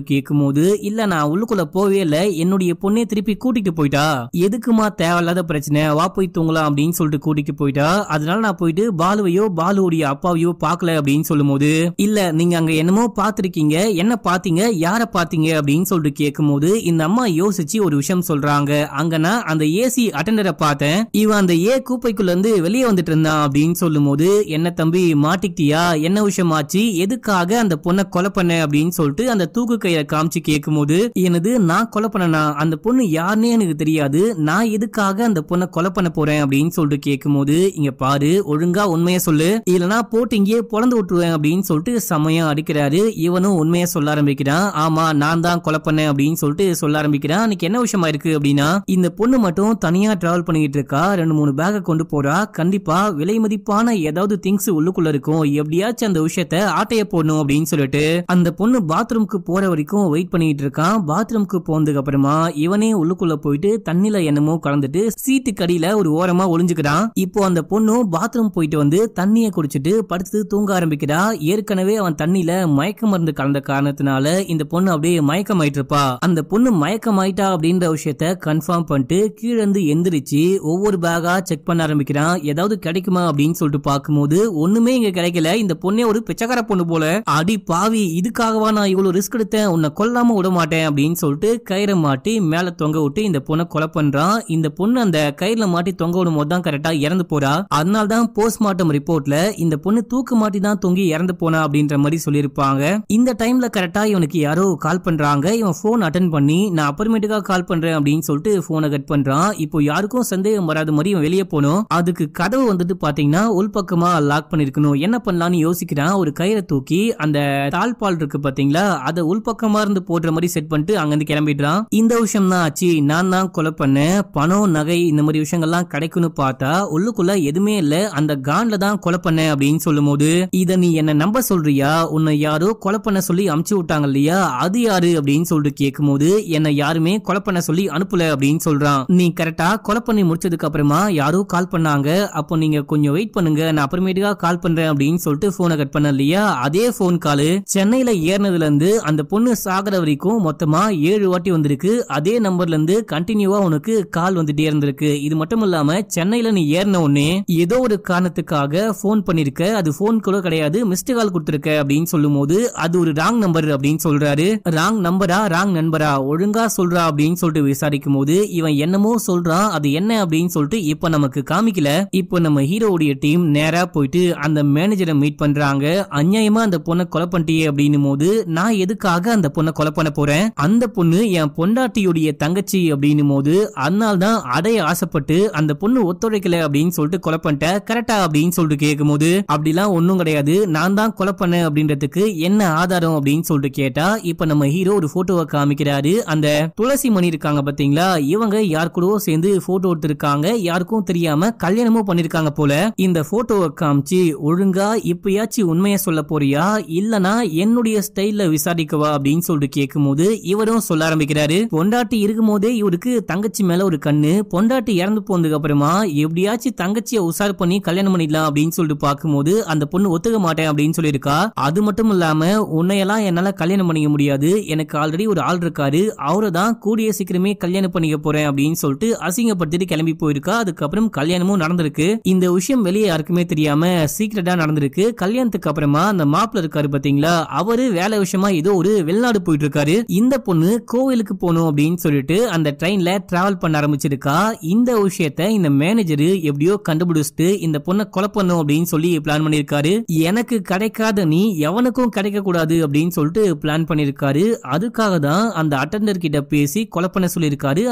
போது இல்ல நான் உள்ளுக்குள்ள போவே இல்ல என்னுடைய பொண்ணே திருப்பி கூட்டிட்டு போயிட்டா எதுக்குமா தேவையில்லாத பிரச்சனை வா போய் தூங்கலாம் அப்படின்னு சொல்லிட்டு கூட்டிட்டு போயிட்டா அதனால நான் போயிட்டு பாலுவையோ பாலு ஒரு அப்பாவையோ பார்க்கல அப்படின்னு சொல்லும் போது இல்ல நீங்க அங்க என்னமோ பாத்திருக்கீங்க என்ன பாத்தீங்க யார பாத்தீங்க அப்படின்னு சொல்லிட்டு போது இந்த அம்மா யோசிச்சு ஒரு விஷயம் சொல்றாங்க அங்க நான் அந்த ஏசி அட்டண்டரை பார்த்தேன் இவன் அந்த ஏ கூப்பைக்குள்ள இருந்து வெளியே வந்துட்டு இருந்தான் அப்படின்னு சொல்லும்போது என்ன தம்பி மாட்டிக்கிட்டியா என்ன விஷயம் ஆச்சு எதுக்காக அந்த பொண்ணை கொலை பண்ண அப்படின்னு சொல்லிட்டு அந்த தூக்கு கையை காமிச்சு கேட்கும்போது எனது நான் கொலை பண்ணனா அந்த பொண்ணு யாருன்னே எனக்கு தெரியாது நான் எதுக்காக அந்த பொண்ணை கொலை பண்ண போறேன் அப்படின்னு சொல்லிட்டு கேட்கும்போது இங்க பாரு ஒழுங்கா உண்மையை சொல்லு இல்லைனா போட்டு இங்கேயே பொழந்து விட்டுருவேன் அப்படின்னு சொல்லிட்டு சமயம் அடிக்கிறாரு இவனும் உண்மையை சொல்ல ஆரம்பிக்கிறான் ஆமா நான் தான் கொலை பண்ணேன் அப்படின்னு சொல்லிட்டு சொல்ல ஆரம்பிக்கிறான் அன்னைக்கு என்ன விஷயமா இருக்கு அப்படின்னா இந்த பொண்ணு மட்டும் தனியா டிராவல் பண்ணிக்கிட்டு இருக்கா ரெண்டு மூணு பேக கொண்டு போறா கண்டிப்பா விலை மதிப்பான ஏதாவது திங்ஸ் உள்ளுக்குள்ள இருக்கும் எப்படியாச்சும் அந்த விஷயத்த ஆட்டைய போடணும் அப்படின்னு சொல்லிட்டு அந்த பொண்ணு பாத்ரூம்க்கு போற வரைக்கும் வெயிட் பண்ணிட்டு இருக்கான் பாத்ரூம்க்கு போனதுக்கு அப்புறமா இவனே உள்ளுக்குள்ள போயிட்டு தண்ணில என்னமோ கலந்துட்டு சீட்டு கடியில ஒரு ஓரமா ஒளிஞ்சுக்கிறான் இப்போ அந்த பொண்ணு பாத்ரூம் போயிட்டு வந்து தண்ணியை குடிச்சிட்டு படுத்து தூங்க ஆரம்பிக்கிறா ஏற்கனவே அவன் தண்ணியில மயக்க மருந்து கலந்த காரணத்தினால இந்த பொண்ணு அப்படியே மயக்கம் ஆயிட்டு அந்த பொண்ணு மயக்கம் ஆயிட்டா அப்படின்ற விஷயத்த கன்ஃபார்ம் பண்ணிட்டு கீழே இருந்து எந்திரிச்சு ஒவ்வொரு பேகா செக் பண்ண ஆரம்பிக்கிறான் ஏதாவது கிடைக்குமா அப்படின்னு சொல்லிட்டு பார்க்கும்போது ஒண்ணுமே இங்க கிடைக்கல இந்த பொண்ணே ஒரு பிச்சைக்கார பொண்ணு போல அடி பாவி இதுக்காகவா நான் இவ்வளவு ரிஸ்க் எடுத்தேன் உன்னை கொல்லாம விட மாட்டேன் அப்படின்னு சொல்லிட்டு கயிறை மாட்டி மேல தொங்க விட்டு இந்த பொண்ணை கொலை பண்றான் இந்த பொண்ணு அந்த கயிறுல மாட்டி தொங்க விடும் போது தான் கரெக்டா இறந்து போறா அதனால தான் போஸ்ட்மார்ட்டம் ரிப்போர்ட்ல இந்த பொண்ணு தூக்கு மாட்டி தான் தொங்கி இறந்து போனா அப்படின்ற மாதிரி சொல்லியிருப்பாங்க இந்த டைம்ல கரெக்டா இவனுக்கு யாரோ கால் பண்றாங்க இவன் போன் அட்டன் பண்ணி நான் அப்புறமேட்டுக்கா கால் பண்றேன் அப்படின்னு சொல்லிட்டு போனை கட் பண்றான் இப்போ யாருக்கும் சந்தேகம் வராத மாதிரி இவன் வெளியே போனோம் அதுக்கு கதவு வந்துட்டு பாத்தீங்கன்னா பக்கமா லாக் பண்ணிருக்கணும் என்ன பண்ணலாம்னு யோசிக்கிறான் ஒரு கயிறை தூக்கி அந்த தாழ்பால் இருக்கு பாத்தீங்களா அதை பக்கமா இருந்து போடுற மாதிரி செட் பண்ணிட்டு அங்கிருந்து கிளம்பிடுறான் இந்த விஷயம் தான் ஆச்சு நான் தான் கொலை பண்ணேன் பணம் நகை இந்த மாதிரி விஷயங்கள்லாம் கிடைக்கும்னு பார்த்தா உள்ளுக்குள்ள எதுவுமே இல்ல அந்த கான்ல தான் கொலை பண்ண போறேன் அப்படின்னு சொல்லும் போது இத நீ என்ன நம்ப சொல்றியா உன்னை யாரோ கொலை பண்ண சொல்லி அமுச்சு விட்டாங்க இல்லையா அது யாரு அப்படின்னு சொல்லிட்டு கேட்கும் போது என்ன யாருமே கொலை பண்ண சொல்லி அனுப்பல அப்படின்னு சொல்றான் நீ கரெக்டா கொலை பண்ணி முடிச்சதுக்கு அப்புறமா யாரோ கால் பண்ணாங்க அப்போ நீங்க கொஞ்சம் வெயிட் பண்ணுங்க நான் அப்புறமேட்டுக்கா கால் பண்றேன் அப்படின்னு சொல்லிட்டு போனை கட் பண்ண இல்லையா அதே போன் கால் சென்னையில ஏறினதுல இருந்து அந்த பொண்ணு சாகர வரைக்கும் மொத்தமா ஏழு வாட்டி வந்திருக்கு அதே நம்பர்ல இருந்து கண்டினியூவா உனக்கு கால் வந்துட்டே இருந்திருக்கு இது மட்டும் இல்லாம சென்னையில நீ ஏறின உடனே ஏதோ ஒரு காரணத்துக்காக போன் பண்ணிருக்க அது ஃபோன் கூட கிடையாது மிஸ்டு கால் கொடுத்திருக்க அப்படின்னு சொல்லும் போது அது ஒரு ராங் நம்பர் அப்படின்னு சொல்றாரு ராங் நம்பரா ராங் நண்பரா ஒழுங்கா சொல்றா அப்படின்னு சொல்லிட்டு விசாரிக்கும் போது இவன் என்னமோ சொல்றான் அது என்ன அப்படின்னு சொல்லிட்டு இப்ப நமக்கு காமிக்கல இப்போ நம்ம ஹீரோவுடைய டீம் நேரா போயிட்டு அந்த மேனேஜரை மீட் பண்றாங்க அநியாயமா அந்த பொண்ணை கொலை பண்ணிட்டே அப்படின்னும் போது நான் எதுக்காக அந்த பொண்ணை கொலை பண்ண போறேன் அந்த பொண்ணு என் பொண்டாட்டியுடைய தங்கச்சி அப்படின்னு போது அதனால்தான் அடைய ஆசைப்பட்டு அந்த பொண்ணு ஒத்துழைக்கல அப்படின்னு சொல்லிட்டு கொலை பண்ணிட்ட கரெக்டா அப்படின்னு சொல்லிட்டு கேட்கும் போது அப்படிலாம் ஒன்றும் கிடையாது நான் தான் கொலை பண்ணேன் அப்படின்றதுக்கு என்ன ஆதாரம் அப்படின்னு சொல்லிட்டு கேட்டா இப்ப நம்ம ஹீரோ ஒரு போட்டோவை காமிக்கிறாரு அந்த துளசி மணி இருக்காங்க பாத்தீங்களா இவங்க யார் கூடவோ சேர்ந்து போட்டோ எடுத்திருக்காங்க யாருக்கும் தெரியாம கல்யாணமும் பண்ணிருக்காங்க போல இந்த போட்டோவை காமிச்சு ஒழுங்கா இப்பயாச்சும் உண்மையை சொல்ல போறியா இல்லனா என்னுடைய ஸ்டைல்ல விசாரிக்கவா அப்படின்னு சொல்லிட்டு கேட்கும் போது இவரும் சொல்ல ஆரம்பிக்கிறாரு பொண்டாட்டி இருக்கும் போதே இவருக்கு தங்கச்சி மேல ஒரு கண்ணு பொண்டாட்டி இறந்து போனதுக்கு அப்புறமா எப்படியாச்சும் தங்கச்சியை உசார் பண்ணி கல்யாணம் பண்ணிடலாம் அப்படின்னு சொல்லிட்டு பார்க்கும்போது அந்த பொண்ணு ஒத்துக்க மாட்டேன் அப்படின்னு சொல்லிருக்கா அது மட்டும் இல்லாம உன்னையெல்லாம் என்னால கல்யாணம் பண்ணிக்க முடியாது எனக்கு ஆல்ரெடி ஒரு ஆள் இருக்காரு அவரை தான் கூடிய சீக்கிரமே கல்யாணம் பண்ணிக்க போறேன் அப்படின்னு சொல்லிட்டு அசிங்கப்படுத்திட்டு கிளம்பி போயிருக்கா அதுக்கப்புறம் கல்யாணமும் நடந்திருக்கு இந்த விஷயம் வெளியே யாருக்குமே தெரியாம சீக்கிரட்டா நடந்திருக்கு கல்யாணத்துக்கு அப்புறமா அந்த மாப்பிள்ள இருக்காரு பாத்தீங்களா அவரு வேலை விஷயமா ஏதோ ஒரு வெளிநாடு போயிட்டு இருக்காரு இந்த பொண்ணு கோவிலுக்கு போகணும் அப்படின்னு சொல்லிட்டு அந்த ட்ரெயின்ல டிராவல் பண்ண ஆரம்பிச்சிருக்கா இந்த விஷயத்த இந்த மேனேஜர் எப்படியோ கண்டுபிடிச்சிட்டு இந்த பொண்ணை கொலை பண்ணும் அப்படின்னு சொல்லி பிளான் பண்ணியிருக்காரு எனக்கு கிடைக்காத நீ எவனுக்கும் கிடைக்க கூடாது அப்படின்னு சொல்லிட்டு பிளான் பண்ணியிருக்காரு அதுக்காக தான் அந்த அட்டண்டர் கிட்ட பேசி கொலை பண்ண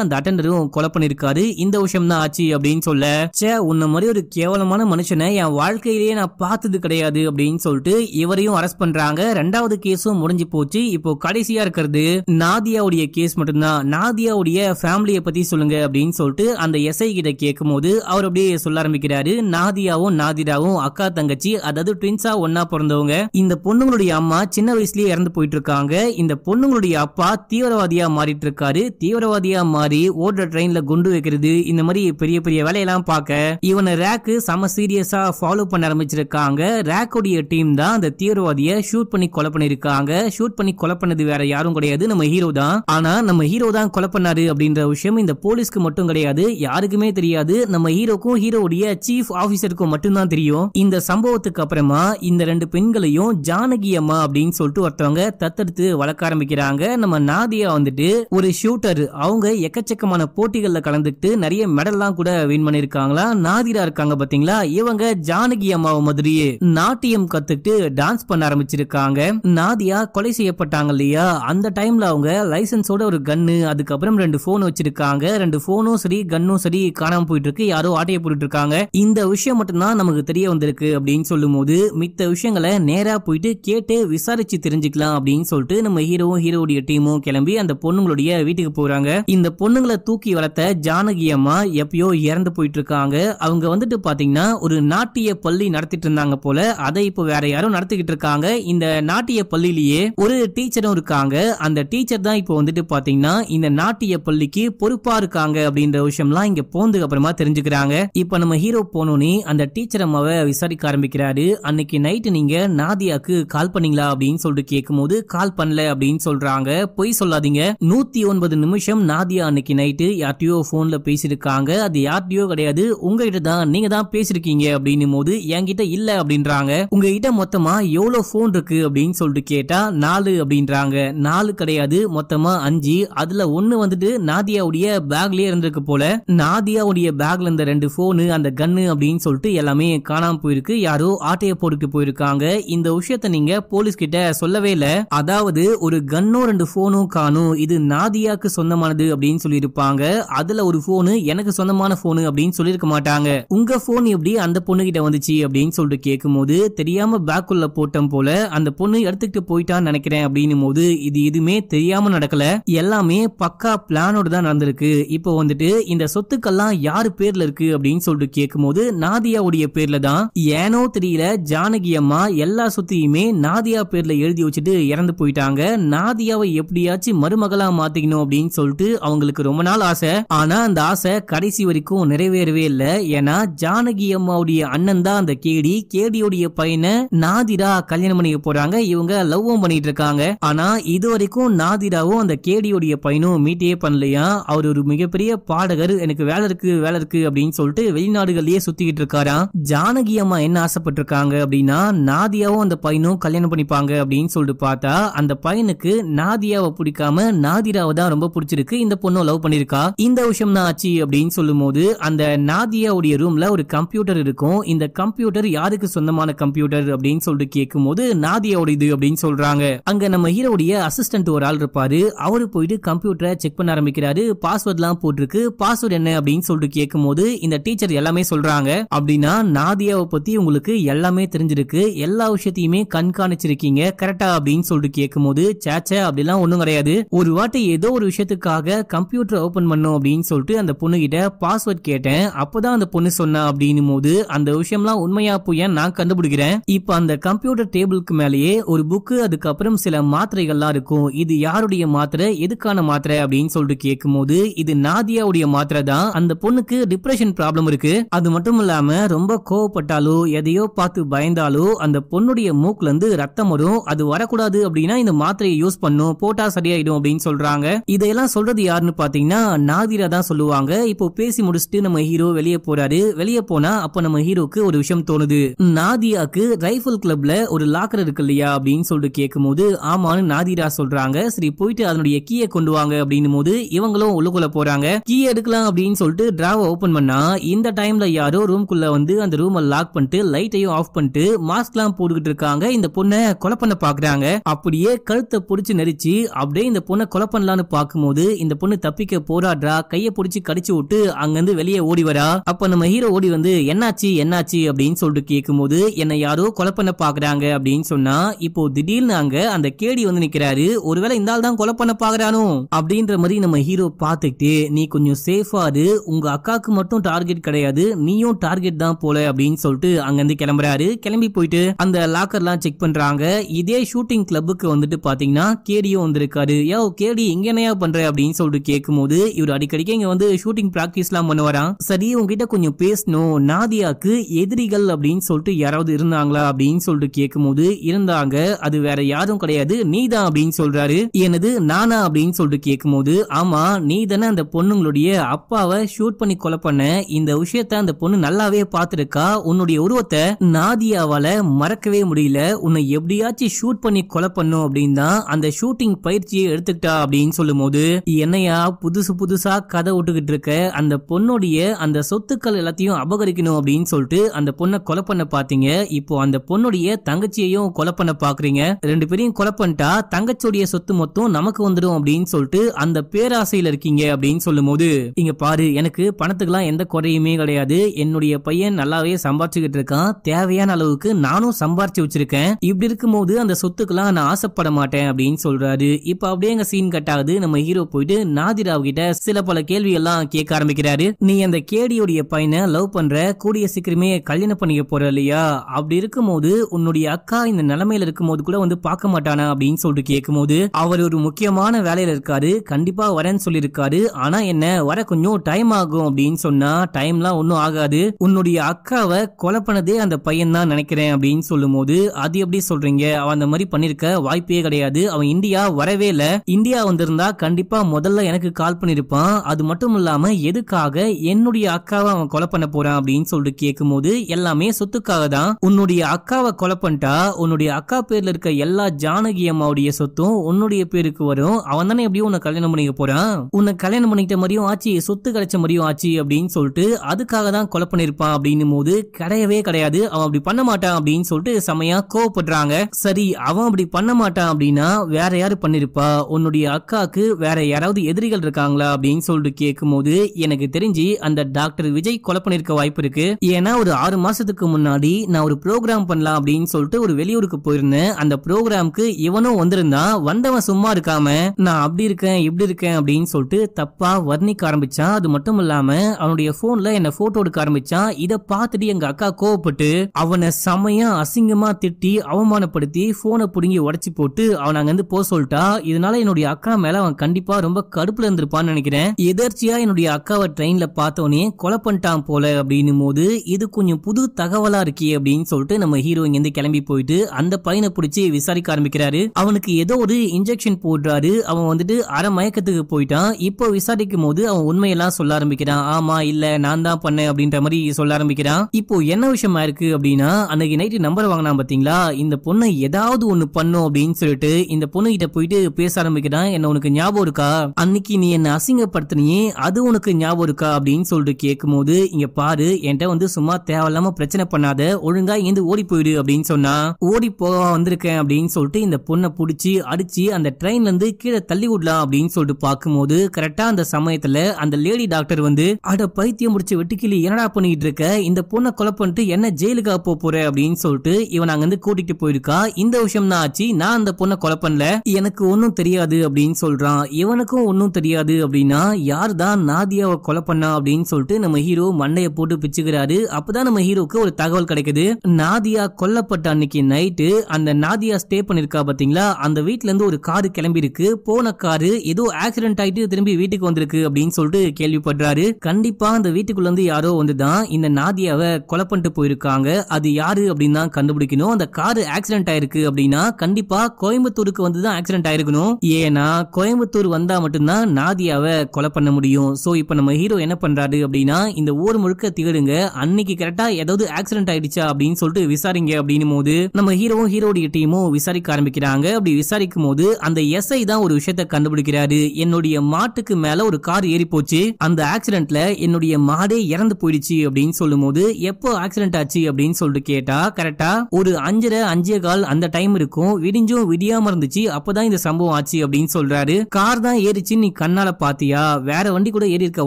அந்த அட்டண்டரும் கொலை இந்த விஷயம் தான் ஆச்சு அப்படின்னு சொல்ல சே உன்ன மாதிரி ஒரு கேவலமான மனுஷனை என் வாழ்க்கையிலேயே நான் பார்த்தது கிடையாது அப்படின்னு சொல்லிட்டு இவரையும் அரெஸ்ட் பண்றாங்க ரெண்டாவது கேஸும் முடிஞ்சு போச்சு இப்போ கடைசியா இருக்கிறது நாதியாவுடைய கேஸ் மட்டும்தான் நாதியாவுடைய ஃபேமிலிய பத்தி சொல்லுங்க அப்படின்னு சொல்லிட்டு அந்த எஸ்ஐ கிட்ட கேட்கும் போது அவர் அப்படியே சொல்ல ஆரம்பிக்கிறாரு நாதியாவும் நாதிராவும் அக்கா தங்கச்சி அதாவது ட்வின்ஸா ஒன்னா பிறந்தவங்க இந்த பொண்ணுங்களுடைய அம்மா சின்ன வயசுலயே இறந்து போயிட்டு இருக்காங்க இந்த பொண்ணுங்களுடைய அப்பா தீவிரவாதியா மாறிட்டு இருக்காரு தீவிரவாதியா மாறி ஓடுற ட்ரெயின்ல குண்டு வைக்கிறது இந்த மாதிரி பெரிய பெரிய வேலையெல்லாம் பார்க்க இவனை ரேக்கு சம சீரியஸா ஃபாலோ பண்ண ஆரம்பிச்சிருக்காங்க ரேக்குடைய டீம் தான் அந்த தீவிரவாதிய ஷூட் பண்ணி கொலை பண்ணிருக்காங்க ஷூட் பண்ணி கொலை பண்ணது வேற யாரும் கிடையாது நம்ம ஹீரோ தான் ஆனா நம்ம ஹீரோ தான் கொலை பண்ணாரு அப்படின்ற விஷயம் இந்த போலீஸ்க்கு மட்டும் கிடையாது யாருக்குமே தெரியாது நம்ம ஹீரோக்கும் ஹீரோடைய சீஃப் ஆபீசருக்கும் மட்டும்தான் தெரியும் இந்த சம்பவத்துக்கு அப்புறமா இந்த ரெண்டு பெண்களையும் ஜானகி அம்மா அப்படின்னு சொல்லிட்டு ஒருத்தவங்க தத்தெடுத்து வளர்க்க ஆரம்பிக்கிறாங்க நம்ம நாதியா வந்துட்டு ஒரு ஷூட்டர் அவங்க எக்கச்சக்கமான போட்டிகள்ல கலந்துக்கிட்டு நிறைய மெடல்லாம் கூட வின் பண்ணிருக்காங்களா நாதிரா இருக்காங்க பாத்தீங்களா இவங்க ஜானகி அம்மாவை மாதிரியே நாட்டியம் கத்துக்கிட்டு டான்ஸ் பண்ண ஆரம்பிச்சிருக்காங்க நாதியா கொலை செய்யப்பட்டாங்க இல்லையா அந்த டைம்ல அவங்க லைசன்ஸோட ஒரு கன்னு அதுக்கப்புறம் ரெண்டு போன் வச்சிருக்காங்க ரெண்டு போனும் சரி கன்னும் சரி காணாம போயிட்டு இருக்கு யாரோ ஆட்டையை போட்டுட்டு இருக்காங்க இந்த விஷயம் மட்டும்தான் நமக்கு தெரிய வந்திருக்கு இருக்கு அப்படின்னு சொல்லும்போது மித்த விஷயங்களை நேராக போயிட்டு கேட்டு விசாரிச்சு தெரிஞ்சுக்கலாம் அப்படின்னு சொல்லிட்டு நம்ம ஹீரோவும் ஹீரோடைய டீமும் கிளம்பி அந்த பொண்ணுங்களுடைய வீட்டுக்கு போறாங்க இந்த பொண்ணுங்களை தூக்கி வளர்த்த ஜானகி அம்மா எப்பயோ இறந்து போயிட்டு இருக்காங்க அவங்க வந்துட்டு பாத்தீங்கன்னா ஒரு நாட்டிய பள்ளி நடத்திட்டு இருந்தாங்க போல அதை இப்போ வேற யாரும் நடத்திக்கிட்டு இருக்காங்க இந்த நாட்டிய பள்ளியிலேயே ஒரு டீச்சரும் இருக்காங்க அந்த டீச்சர் தான் இப்போ வந்துட்டு பாத்தீங்கன்னா இந்த நாட்டிய பள்ளிக்கு பொறுப்பா இருக்காங்க அப்படின்ற விஷயம்லாம் இங்க போனதுக்கு அப்புறமா தெரிஞ்சுக்கிறாங்க இப்போ நம்ம ஹீரோ போனோன்னே அந்த டீச்சர் அம்மாவை விசாரிக்க ஆரம்பிக்கிறாரு அன்னைக்கு நைட்டு நீங்க நாதியாக்கு கால் பண்ணீங்களா அப்படின்னு சொல்லிட்டு கேட்கும்போது கால் பண்ணல அப்படின்னு சொல்றாங்க பொய் சொல்லாதீங்க நூத்தி ஒன்பது நிமிஷம் நாதியா அன்னைக்கு நைட்டு யார்டியோ போன்ல பேசியிருக்காங்க அது யார்டியோ கிடையாது உங்ககிட்ட தான் நீங்க தான் பேசிருக்கீங்க அப்படின்னும் போது என்கிட்ட இல்ல அப்படின்றாங்க உங்ககிட்ட மொத்தமா எவ்வளவு போன் இருக்கு அப்படின்னு சொல்லிட்டு கேட்டா நாலு அப்படின்றாங்க நாலு கிடையாது மொத்தமா அஞ்சு அதுல ஒன்னு வந்துட்டு நாதியாவுடைய பேக்லயே இருந்திருக்கு போல நாதியாவுடைய பேக்ல இருந்த ரெண்டு போனு அந்த கன்னு அப்படின்னு சொல்லிட்டு எல்லாமே காணாம போயிருக்கு யாரோ ஆட்டைய போடுக்கு போயிருக்காங்க இந்த விஷயத்த நீங்க போலீஸ் கிட்ட சொல்லவே இல்ல அதாவது ஒரு கன்னும் ரெண்டு போனும் காணும் இது நாதியாக்கு சொந்தமானது அப்படின்னு சொல்லி இருப்பாங்க அதுல ஒரு போனு எனக்கு சொந்தமான போனு அப்படின்னு சொல்லியிருக்க மாட்டாங்க உங்க போன் எப்படி அந்த பொண்ணு கிட்ட வந்துச்சு அப்படின்னு சொல்லிட்டு கேட்கும்போது போது தெரியாம பேக்குள்ள போட்டம் போல அந்த பொண்ணு எடுத்துக்கிட்டு போயிட்டான்னு நினைக்கிறேன் அப்படின்னும் போது இது எதுவுமே தெரியாம நடக்கல எல்லாமே பக்கா பிளானோட தான் நடந்திருக்கு இப்போ வந்துட்டு இந்த சொத்துக்கள்லாம் யாரு பேர்ல இருக்கு அப்படின்னு சொல்லிட்டு கேட்கும்போது நாதியாவுடைய பேர்ல தான் ஏனோ தெரியல ஜானகி அம்மா எல்லா சொத்தையுமே நாதியா பேர்ல எழுதி வச்சுட்டு இறந்து போயிட்டாங்க நாதியாவை எப்படியாச்சும் மருமகளா மாத்திக்கணும் அப்படின்னு சொல்லிட்டு அவங்களுக்கு ரொம்ப நாள் ஆசை ஆனா அந்த ஆசை கடைசி வரைக்கும் நிறைவேறவே இல்ல ஏன்னா ஜானகி அம்மாவுடைய அண்ணன் தான் அந்த கேடி கேடியோடைய பையனை நாதிரா கல்யாணம் பண்ணிக்க போறாங்க இவங்க லவ்வும் பண்ணிட்டு இருக்காங்க ஆனா இது வரைக்கும் நாதிராவும் அந்த கேடியோடைய பையனும் மீட்டே பண்ணலையா அவர் ஒரு மிகப்பெரிய பாடகர் எனக்கு வேலை இருக்கு வேலை இருக்கு அப்படின்னு சொல்லிட்டு வெளிநாடுகள்லயே சுத்திக்கிட்டு இருக்காராம் ஜானகி அம்மா என்ன ஆசைப்பட்டிருக்காங்க அப்படின்னா நாதியாவும் அந்த பையனும் கல்யாணம் பண்ணிப்பாங்க அப்படின்னு சொல்லிட்டு பார்த்தா அந்த பையனுக்கு நாதியாவை பிடிக்காம நாதிராவை தான் ரொம்ப பிடிச்சிருக்கு இந்த பொண்ணும் லவ் பண்ணிருக்கா இந்த விஷயம் தான் ஆச்சு அப்படின்னு சொல்லும் போது அந்த நாதியாவுடைய ரூம்ல ஒரு கம்ப்யூட்டர் இருக்கும் இந்த கம்ப்யூட்டர் யாருக்கு சொந்தமான கம்ப்யூட்டர் அப்படின்னு சொல்லிட்டு கேட்கும் போது நாதியாவுடைய இது அப்படின்னு சொல்றாங்க அங்க நம்ம ஹீரோடைய அசிஸ்டன்ட் ஒரு ஆள் இருப்பாரு அவரு போயிட்டு கம்ப்யூட்டரை செக் பண்ண ஆரம்பிக்கிறாரு பாஸ்வேர்ட் எல்லாம் போட்டிருக்கு பாஸ்வேர்ட் என்ன அப்படின்னு சொல்லிட்டு கேட்கும் போது இந்த டீச்சர் எல்லாமே சொல்றாங்க அப்படின்னா நாதியாவை பற்றி உங்களுக்கு எல்லாமே தெரிஞ்சிருக்கு எல்லா விஷயத்தையுமே கண்காணிச்சிருக்கீங்க கரெக்டா அப்படின்னு சொல்லிட்டு கேட்கும் போது சேச்சே அப்படிலாம் ஒண்ணும் கிடையாது ஒரு வாட்டி ஏதோ ஒரு விஷயத்துக்காக கம்ப்யூட்டர் ஓப்பன் பண்ணும் அப்படின்னு சொல்லிட்டு அந்த பொண்ணு கிட்ட பாஸ்வேர்ட் கேட்டேன் அப்போதான் அந்த பொண்ணு சொன்ன அப்படின்னும் போது அந்த விஷயம்லாம் உண்மையா போய் நான் கண்டுபிடிக்கிறேன் இப்போ அந்த கம்ப்யூட்டர் டேபிளுக்கு மேலேயே ஒரு புக்கு அதுக்கப்புறம் சில மாத்திரைகள்லாம் இருக்கும் இது யாருடைய மாத்திரை எதுக்கான மாத்திரை அப்படின்னு சொல்லிட்டு கேட்கும் போது இது நாதியாவுடைய மாத்திரை தான் அந்த பொண்ணுக்கு டிப்ரெஷன் ப்ராப்ளம் இருக்கு அது மட்டும் இல்லாம ரொம்ப கோவப்பட்டாலும் பார்த்தாலோ எதையோ பார்த்து பயந்தாலோ அந்த பொண்ணுடைய மூக்குல இருந்து ரத்தம் வரும் அது வரக்கூடாது அப்படின்னா இந்த மாத்திரையை யூஸ் பண்ணும் போட்டா சரியாயிடும் அப்படின்னு சொல்றாங்க இதெல்லாம் சொல்றது யாருன்னு பாத்தீங்கன்னா நாதிரா தான் சொல்லுவாங்க இப்போ பேசி முடிச்சுட்டு நம்ம ஹீரோ வெளியே போறாரு வெளியே போனா அப்ப நம்ம ஹீரோக்கு ஒரு விஷயம் தோணுது நாதியாக்கு ரைஃபிள் கிளப்ல ஒரு லாக்கர் இருக்கு இல்லையா அப்படின்னு சொல்லிட்டு கேட்கும் போது ஆமான்னு நாதிரா சொல்றாங்க சரி போயிட்டு அதனுடைய கீயை கொண்டு வாங்க அப்படின்னும் போது இவங்களும் உள்ளுக்குள்ள போறாங்க கீ எடுக்கலாம் அப்படின்னு சொல்லிட்டு டிராவ ஓபன் பண்ணா இந்த டைம்ல யாரோ ரூம்குள்ள வந்து அந்த ரூமை லாக் பண்ணிட்டு லைட்டையும் ஆஃப் பண்ணிட்டு மாஸ்க் எல்லாம் போட்டுக்கிட்டு இருக்காங்க இந்த பொண்ணை கொலை பண்ண பாக்குறாங்க அப்படியே கழுத்தை புடிச்சு நெரிச்சு அப்படியே இந்த பொண்ணை கொலை பண்ணலான்னு பார்க்கும்போது இந்த பொண்ணு தப்பிக்க போராடுறா கைய புடிச்சு கடிச்சு விட்டு அங்கிருந்து வெளியே ஓடி வரா அப்ப நம்ம ஹீரோ ஓடி வந்து என்னாச்சு என்னாச்சு அப்படின்னு சொல்லிட்டு கேட்கும்போது என்னை யாரோ கொலை பண்ண பாக்குறாங்க அப்படின்னு சொன்னா இப்போ திடீர்னு அங்க அந்த கேடி வந்து நிக்கிறாரு ஒருவேளை இந்த ஆள் தான் கொலை பண்ண பாக்குறானோ அப்படின்ற மாதிரி நம்ம ஹீரோ பாத்துக்கிட்டு நீ கொஞ்சம் சேஃபா இரு உங்க அக்காக்கு மட்டும் டார்கெட் கிடையாது நீயும் டார்கெட் தான் போல அப்படின்னு சொல்லிட்டு போட்டு அங்கேருந்து கிளம்புறாரு கிளம்பி போயிட்டு அந்த லாக்கர்லாம் செக் பண்றாங்க இதே ஷூட்டிங் கிளப்புக்கு வந்துட்டு பாத்தீங்கன்னா கேடியும் வந்திருக்காரு யோ கேடி இங்க என்னையா பண்ற அப்படின்னு சொல்லிட்டு கேட்கும்போது இவர் அடிக்கடிக்கு இங்க வந்து ஷூட்டிங் ப்ராக்டிஸ் எல்லாம் பண்ணுவாராம் சரி உங்ககிட்ட கொஞ்சம் பேசணும் நாதியாக்கு எதிரிகள் அப்படின்னு சொல்லிட்டு யாராவது இருந்தாங்களா அப்படின்னு சொல்லிட்டு கேட்கும்போது இருந்தாங்க அது வேற யாரும் கிடையாது நீதான் அப்படின்னு சொல்றாரு எனது நானா அப்படின்னு சொல்லிட்டு கேட்கும்போது ஆமா நீ தானே அந்த பொண்ணுங்களுடைய அப்பாவை ஷூட் பண்ணி கொலை பண்ண இந்த விஷயத்த அந்த பொண்ணு நல்லாவே பார்த்துருக்கா உன்னுடைய அப்படி உருவத்தை நாதியாவால மறக்கவே முடியல உன்னை எப்படியாச்சும் ஷூட் பண்ணி கொலை பண்ணும் அப்படின்னு அந்த ஷூட்டிங் பயிற்சியை எடுத்துக்கிட்டா அப்படின்னு சொல்லும் போது என்னையா புதுசு புதுசா கதை விட்டுக்கிட்டு இருக்க அந்த பொண்ணுடைய அந்த சொத்துக்கள் எல்லாத்தையும் அபகரிக்கணும் அப்படின்னு சொல்லிட்டு அந்த பொண்ணை கொலை பண்ண பாத்தீங்க இப்போ அந்த பொண்ணுடைய தங்கச்சியையும் கொலை பண்ண பாக்குறீங்க ரெண்டு பேரையும் கொலை பண்ணிட்டா தங்கச்சியோடைய சொத்து மொத்தம் நமக்கு வந்துடும் அப்படின்னு சொல்லிட்டு அந்த பேராசையில இருக்கீங்க அப்படின்னு சொல்லும் போது இங்க பாரு எனக்கு பணத்துக்கு எல்லாம் எந்த குறையுமே கிடையாது என்னுடைய பையன் நல்லாவே சம்பாதிச்சு சம்பாரிச்சுக்கிட்டு இருக்கான் தேவையான அளவுக்கு நானும் சம்பாரிச்சு வச்சிருக்கேன் இப்படி இருக்கும்போது அந்த சொத்துக்கெல்லாம் நான் ஆசைப்பட மாட்டேன் அப்படின்னு சொல்றாரு இப்ப அப்படியே எங்க சீன் கட் ஆகுது நம்ம ஹீரோ போயிட்டு நாதிராவ் கிட்ட சில பல கேள்வி எல்லாம் கேட்க ஆரம்பிக்கிறாரு நீ அந்த கேடியோடைய பையனை லவ் பண்ற கூடிய சீக்கிரமே கல்யாணம் பண்ணிக்க போற இல்லையா அப்படி இருக்கும்போது உன்னுடைய அக்கா இந்த நிலைமையில இருக்கும் போது கூட வந்து பார்க்க மாட்டானா அப்படின்னு சொல்லிட்டு கேட்கும்போது அவர் ஒரு முக்கியமான வேலையில இருக்காரு கண்டிப்பா வரேன்னு சொல்லியிருக்காரு ஆனா என்ன வர கொஞ்சம் டைம் ஆகும் அப்படின்னு சொன்னா டைம்லாம் ஒன்றும் ஆகாது உன்னுடைய அக்காவை கொலை பண்ணதே அந்த பையன் தான் நினைக்கிறேன் அப்படின்னு சொல்லும் போது அது எப்படி சொல்றீங்க அவன் அந்த மாதிரி பண்ணிருக்க வாய்ப்பே கிடையாது அவன் இந்தியா வரவே இல்லை இந்தியா வந்திருந்தா கண்டிப்பா முதல்ல எனக்கு கால் பண்ணிருப்பான் அது மட்டும் இல்லாம எதுக்காக என்னுடைய அக்காவை அவன் கொலை பண்ண போறான் அப்படின்னு சொல்லிட்டு கேட்கும் போது எல்லாமே சொத்துக்காக தான் உன்னுடைய அக்காவை கொலை பண்ணிட்டா உன்னுடைய அக்கா பேர்ல இருக்க எல்லா ஜானகி அம்மாவுடைய சொத்தும் உன்னுடைய பேருக்கு வரும் அவன் தானே எப்படியும் உன்னை கல்யாணம் பண்ணிக்க போறான் உன்னை கல்யாணம் பண்ணிக்கிட்ட மாதிரியும் ஆச்சு சொத்து கிடைச்ச மாதிரியும் ஆச்சு அப்படின்னு சொல்லிட்டு அதுக்காக தான் கொலை பண்ணிருப்பான் அப்படின்னும் போது கிடையவே கிடையாது அவன் அப்படி பண்ண மாட்டான் அப்படின்னு சொல்லிட்டு செமையா கோவப்படுறாங்க சரி அவன் அப்படி பண்ண மாட்டான் அப்படின்னா வேற யாரு பண்ணிருப்பா உன்னுடைய அக்காக்கு வேற யாராவது எதிரிகள் இருக்காங்களா அப்படின்னு சொல்லிட்டு கேட்கும் போது எனக்கு தெரிஞ்சு அந்த டாக்டர் விஜய் கொலை பண்ணிருக்க வாய்ப்பு இருக்கு ஏன்னா ஒரு ஆறு மாசத்துக்கு முன்னாடி நான் ஒரு ப்ரோக்ராம் பண்ணலாம் அப்படின்னு சொல்லிட்டு ஒரு வெளியூருக்கு போயிருந்தேன் அந்த ப்ரோக்ராம்க்கு இவனும் வந்திருந்தான் வந்தவன் சும்மா இருக்காம நான் அப்படி இருக்கேன் இப்படி இருக்கேன் அப்படின்னு சொல்லிட்டு தப்பா வர்ணிக்க ஆரம்பிச்சான் அது மட்டும் இல்லாம அவனுடைய போன்ல என்ன போட்டோ எடுக்க ஆரம்பிச்சான் இதை பார்த்துட்டு எங்க அக்கா அக்கா கோவப்பட்டு அவனை செமையா அசிங்கமா திட்டி அவமானப்படுத்தி போனை புடுங்கி உடச்சி போட்டு அவன் அங்க இருந்து போக சொல்லிட்டா இதனால என்னுடைய அக்கா மேல அவன் கண்டிப்பா ரொம்ப கடுப்புல இருந்திருப்பான்னு நினைக்கிறேன் எதர்ச்சியா என்னுடைய அக்காவை ட்ரெயின்ல பார்த்தோன்னே கொலை பண்ணிட்டான் போல அப்படின்னும் போது இது கொஞ்சம் புது தகவலா இருக்கே அப்படின்னு சொல்லிட்டு நம்ம ஹீரோ இங்க இருந்து கிளம்பி போயிட்டு அந்த பையனை பிடிச்சி விசாரிக்க ஆரம்பிக்கிறாரு அவனுக்கு ஏதோ ஒரு இன்ஜெக்ஷன் போடுறாரு அவன் வந்துட்டு அரை மயக்கத்துக்கு போயிட்டான் இப்போ விசாரிக்கும் போது அவன் உண்மையெல்லாம் சொல்ல ஆரம்பிக்கிறான் ஆமா இல்ல நான் தான் பண்ணேன் அப்படின்ற மாதிரி சொல்ல ஆரம்பிக்கிறான் இப்போ என்ன விஷயமா இருக்கு அப்படின்னா அன்னைக்கு நைட்டு நம்பர் வாங்கினா பார்த்தீங்களா இந்த பொண்ணை ஏதாவது ஒன்று பண்ணும் அப்படின்னு சொல்லிட்டு இந்த பொண்ணு கிட்ட போயிட்டு பேச ஆரம்பிக்கிறான் என்ன உனக்கு ஞாபகம் இருக்கா அன்னைக்கு நீ என்ன அசிங்கப்படுத்தினியே அது உனக்கு ஞாபகம் இருக்கா அப்படின்னு சொல்லிட்டு கேட்கும்போது போது இங்க பாரு என்கிட்ட வந்து சும்மா தேவையில்லாம பிரச்சனை பண்ணாத ஒழுங்கா ஏந்து ஓடி போயிடு அப்படின்னு சொன்னா ஓடி போக வந்திருக்கேன் அப்படின்னு சொல்லிட்டு இந்த பொண்ணை பிடிச்சி அடிச்சு அந்த ட்ரெயின்ல இருந்து கீழே தள்ளி விடலாம் அப்படின்னு சொல்லிட்டு பார்க்கும்போது கரெக்டா அந்த சமயத்துல அந்த லேடி டாக்டர் வந்து அட பைத்தியம் முடிச்சு வெட்டுக்கிளி என்னடா பண்ணிட்டு இருக்க இந்த பொண்ணை குழப்ப பண்ணிட்டு என்ன ஜெயிலுக்கு போக போற அப்படின்னு சொல்லிட்டு இவன் இருந்து கூட்டிட்டு போயிருக்கா இந்த விஷயம் தான் ஆச்சு நான் அந்த பொண்ணை கொலை பண்ணல எனக்கு ஒன்னும் தெரியாது அப்படின்னு சொல்றான் இவனுக்கும் ஒன்னும் தெரியாது அப்படின்னா யார் தான் நாதியாவை கொலை பண்ணா அப்படின்னு சொல்லிட்டு நம்ம ஹீரோ மண்டைய போட்டு பிச்சுக்கிறாரு அப்பதான் நம்ம ஹீரோக்கு ஒரு தகவல் கிடைக்குது நாதியா கொல்லப்பட்ட அன்னைக்கு நைட்டு அந்த நாதியா ஸ்டே பண்ணிருக்கா பாத்தீங்களா அந்த வீட்டுல இருந்து ஒரு காரு கிளம்பி இருக்கு போன காரு ஏதோ ஆக்சிடென்ட் ஆயிட்டு திரும்பி வீட்டுக்கு வந்திருக்கு அப்படின்னு சொல்லிட்டு கேள்விப்படுறாரு கண்டிப்பா அந்த வீட்டுக்குள்ள இருந்து யாரோ வந்துதான் இந்த நாதியாவை கொலை பண்ணிட்டு போயிருக்காங்க அது யாரு அப்படின்னு தான் கண்டுபிடிக்கணும் அந்த கார் ஆக்சிடென்ட் ஆயிருக்கு அப்படின்னா கண்டிப்பா கோயம்புத்தூருக்கு வந்து தான் ஆக்சிடென்ட் ஆயிருக்கணும் ஏன்னா கோயம்புத்தூர் வந்தா மட்டும்தான் நாதியாவை கொலை பண்ண முடியும் சோ இப்ப நம்ம ஹீரோ என்ன பண்றாரு அப்படின்னா இந்த ஊர் முழுக்க திகழுங்க அன்னைக்கு கரெக்டா ஏதாவது ஆக்சிடென்ட் ஆயிடுச்சா அப்படின்னு சொல்லிட்டு விசாரிங்க அப்படின்னும் போது நம்ம ஹீரோவும் ஹீரோடைய டீமும் விசாரிக்க ஆரம்பிக்கிறாங்க அப்படி விசாரிக்கும் போது அந்த எஸ்ஐ தான் ஒரு விஷயத்த கண்டுபிடிக்கிறாரு என்னுடைய மாட்டுக்கு மேல ஒரு கார் ஏறி போச்சு அந்த ஆக்சிடென்ட்ல என்னுடைய மாடே இறந்து போயிடுச்சு அப்படின்னு சொல்லும் போது எப்போ ஆக்சிடென்ட் ஆச்சு அப்படின்னு சொல்லிட்டு கேட்டா கரெக்டா ஒரு அஞ்சரை அஞ்சே கால் அந்த டைம் இருக்கும் விடிஞ்சும் விடியாம இருந்துச்சு அப்பதான் இந்த சம்பவம் ஆச்சு அப்படின்னு சொல்றாரு கார் தான் ஏறிச்சு நீ கண்ணால பாத்தியா வேற வண்டி கூட ஏறி இருக்க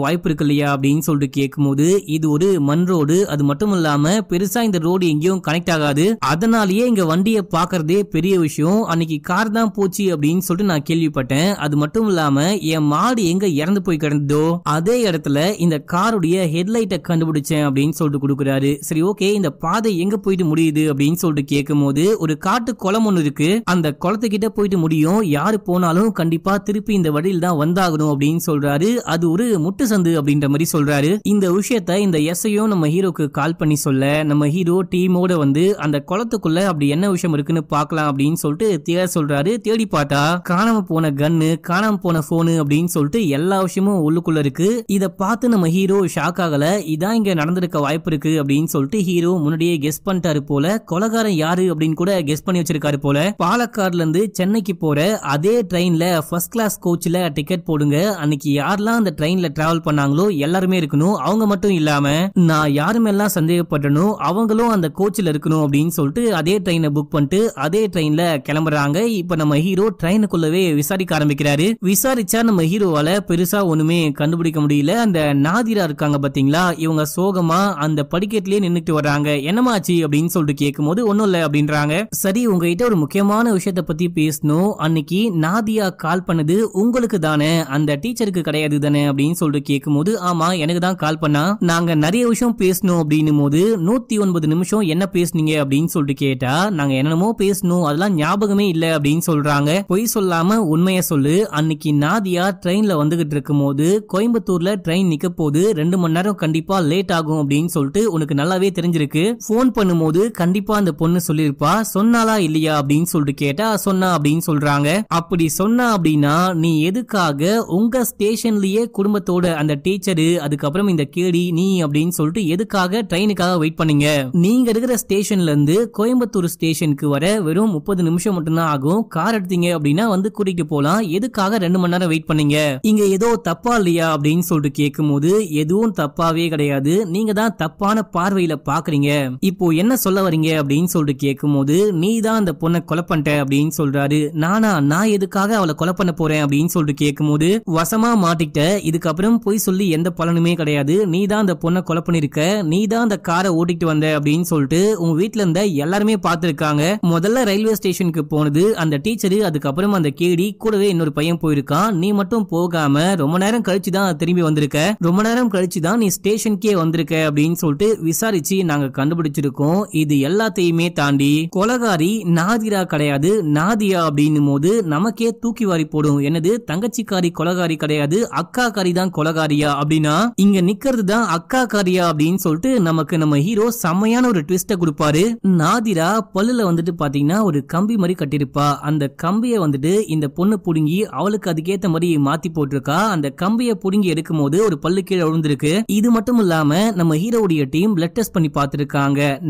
வாய்ப்பு இருக்கு இல்லையா அப்படின்னு சொல்லிட்டு கேட்கும்போது இது ஒரு மண் ரோடு அது மட்டும் இல்லாம பெருசா இந்த ரோடு எங்கேயும் கனெக்ட் ஆகாது அதனாலயே இங்க வண்டியை பாக்குறதே பெரிய விஷயம் அன்னைக்கு கார் தான் போச்சு அப்படின்னு சொல்லிட்டு நான் கேள்விப்பட்டேன் அது மட்டும் இல்லாம என் மாடு எங்க இறந்து போய் கிடந்ததோ அதே இடத்துல இந்த காருடைய ஹெட்லைட்டை கண்டுபிடிச்சேன் அப்படின்னு சொல்லிட்டு கொடுக்குறாரு சரி ஓகே இந்த பாதை எங்க போயிட்டு முடியுது அப்படின்னு சொல்லிட்டு கேட்கும் போது ஒரு காட்டு குளம் ஒண்ணு இருக்கு அந்த குளத்துக்கிட்ட போயிட்டு முடியும் யாரு போனாலும் கண்டிப்பா திருப்பி இந்த வழியில் தான் வந்தாகணும் அப்படின்னு சொல்றாரு அது ஒரு முட்டு சந்து அப்படின்ற மாதிரி சொல்றாரு இந்த விஷயத்த இந்த எஸ்ஐயோ நம்ம ஹீரோக்கு கால் பண்ணி சொல்ல நம்ம ஹீரோ டீமோட வந்து அந்த குளத்துக்குள்ள அப்படி என்ன விஷயம் இருக்குன்னு பாக்கலாம் அப்படின்னு சொல்லிட்டு தேட சொல்றாரு தேடி பார்த்தா காணாம போன கன்னு காணாம போன போனு அப்படின்னு சொல்லிட்டு எல்லா விஷயமும் உள்ளுக்குள்ள இருக்கு இத பார்த்து நம்ம ஹீரோ ஷாக் ஆகல இதான் இங்க நடந்திருக்க வாய்ப்பு இருக்கு அப்படின்னு அப்படின்னு சொல்லிட்டு ஹீரோ முன்னாடியே கெஸ் பண்ணிட்டாரு போல கொலகாரன் யாரு அப்படின்னு கூட கெஸ் பண்ணி வச்சிருக்காரு போல பாலக்காடுல இருந்து சென்னைக்கு போற அதே ட்ரெயின்ல ஃபர்ஸ்ட் கிளாஸ் கோச்ல டிக்கெட் போடுங்க அன்னைக்கு யாரெல்லாம் அந்த ட்ரெயின்ல டிராவல் பண்ணாங்களோ எல்லாருமே இருக்கணும் அவங்க மட்டும் இல்லாம நான் யாருமெல்லாம் சந்தேகப்பட்டனோ அவங்களும் அந்த கோச்சில் இருக்கணும் அப்படின்னு சொல்லிட்டு அதே ட்ரெயினை புக் பண்ணிட்டு அதே ட்ரெயின்ல கிளம்புறாங்க இப்ப நம்ம ஹீரோ ட்ரெயினுக்குள்ளவே விசாரிக்க ஆரம்பிக்கிறாரு விசாரிச்சா நம்ம ஹீரோவால பெருசா ஒண்ணுமே கண்டுபிடிக்க முடியல அந்த நாதிரா இருக்காங்க பாத்தீங்களா இவங்க சோகமா அந்த படிக்கட்டிலே அங்கேயே நின்றுட்டு வர்றாங்க என்னமாச்சு அப்படின்னு சொல்லிட்டு கேட்கும்போது ஒண்ணும் இல்ல அப்படின்றாங்க சரி உங்ககிட்ட ஒரு முக்கியமான விஷயத்த பத்தி பேசணும் அன்னைக்கு நாதியா கால் பண்ணது உங்களுக்கு தானே அந்த டீச்சருக்கு கிடையாது தானே அப்படின்னு சொல்லிட்டு கேட்கும்போது ஆமா எனக்கு தான் கால் பண்ணா நாங்க நிறைய விஷயம் பேசணும் அப்படின்னும் போது நூத்தி ஒன்பது நிமிஷம் என்ன பேசுனீங்க அப்படின்னு சொல்லிட்டு கேட்டா நாங்க என்னென்னமோ பேசணும் அதெல்லாம் ஞாபகமே இல்ல அப்படின்னு சொல்றாங்க பொய் சொல்லாம உண்மையை சொல்லு அன்னைக்கு நாதியா ட்ரெயின்ல வந்துகிட்டு இருக்கும் போது கோயம்புத்தூர்ல ட்ரெயின் நிக்க போது ரெண்டு மணி நேரம் கண்டிப்பா லேட் ஆகும் அப்படின்னு சொல்லிட்டு உனக்கு நல்லா நல்லாவே தெரிஞ்சிருக்கு போன் பண்ணும்போது கண்டிப்பா அந்த பொண்ணு சொல்லிருப்பா சொன்னாலா இல்லையா அப்படின்னு சொல்லிட்டு கேட்டா சொன்னா அப்படின்னு சொல்றாங்க அப்படி சொன்னா அப்படின்னா நீ எதுக்காக உங்க ஸ்டேஷன்லயே குடும்பத்தோட அந்த டீச்சரு அதுக்கப்புறம் இந்த கேடி நீ அப்படின்னு சொல்லிட்டு எதுக்காக ட்ரெயினுக்காக வெயிட் பண்ணீங்க நீங்க இருக்கிற ஸ்டேஷன்ல இருந்து கோயம்புத்தூர் ஸ்டேஷனுக்கு வர வெறும் முப்பது நிமிஷம் மட்டும்தான் ஆகும் கார் எடுத்தீங்க அப்படின்னா வந்து கூட்டிட்டு போலாம் எதுக்காக ரெண்டு மணி நேரம் வெயிட் பண்ணீங்க இங்க ஏதோ தப்பா இல்லையா அப்படின்னு சொல்லிட்டு கேட்கும் போது எதுவும் தப்பாவே கிடையாது நீங்க தான் தப்பான பார்வை பார்வையில பாக்குறீங்க இப்போ என்ன சொல்ல வரீங்க அப்படின்னு சொல்லிட்டு கேட்கும் போது நீ தான் அந்த பொண்ணை கொலை பண்ணிட்ட அப்படின்னு சொல்றாரு நானா நான் எதுக்காக அவளை கொலை பண்ண போறேன் அப்படின்னு சொல்லிட்டு கேட்கும் போது வசமா மாட்டிக்கிட்ட இதுக்கப்புறம் போய் சொல்லி எந்த பலனுமே கிடையாது நீ தான் அந்த பொண்ணை கொலை பண்ணிருக்க நீ தான் அந்த காரை ஓட்டிட்டு வந்த அப்படின்னு சொல்லிட்டு உங்க வீட்டுல இருந்த எல்லாருமே பாத்துருக்காங்க முதல்ல ரயில்வே ஸ்டேஷனுக்கு போனது அந்த டீச்சரு அதுக்கப்புறம் அந்த கேடி கூடவே இன்னொரு பையன் போயிருக்கான் நீ மட்டும் போகாம ரொம்ப நேரம் கழிச்சு தான் திரும்பி வந்திருக்க ரொம்ப நேரம் கழிச்சு தான் நீ ஸ்டேஷனுக்கே வந்திருக்க அப்படின்னு சொல்லிட்டு விசா விசாரிச்சு நாங்க கண்டுபிடிச்சிருக்கோம் இது எல்லாத்தையுமே தாண்டி கொலகாரி நாதிரா கிடையாது நாதியா அப்படின்னு போது நமக்கே தூக்கி வாரி போடும் என்னது தங்கச்சிக்காரி கொலகாரி கிடையாது அக்கா காரி தான் கொலகாரியா அப்படின்னா இங்க நிக்கிறது தான் அக்கா காரியா அப்படின்னு சொல்லிட்டு நமக்கு நம்ம ஹீரோ செம்மையான ஒரு ட்விஸ்ட கொடுப்பாரு நாதிரா பல்லுல வந்துட்டு பாத்தீங்கன்னா ஒரு கம்பி மாதிரி கட்டிருப்பா அந்த கம்பிய வந்துட்டு இந்த பொண்ணு புடுங்கி அவளுக்கு அதுக்கேத்த மாதிரி மாத்தி போட்டிருக்கா அந்த கம்பிய புடுங்கி எடுக்கும் போது ஒரு பல்லு கீழே விழுந்திருக்கு இது மட்டும் இல்லாம நம்ம ஹீரோடைய டீம் பிளட் டெஸ்ட் பண்ணி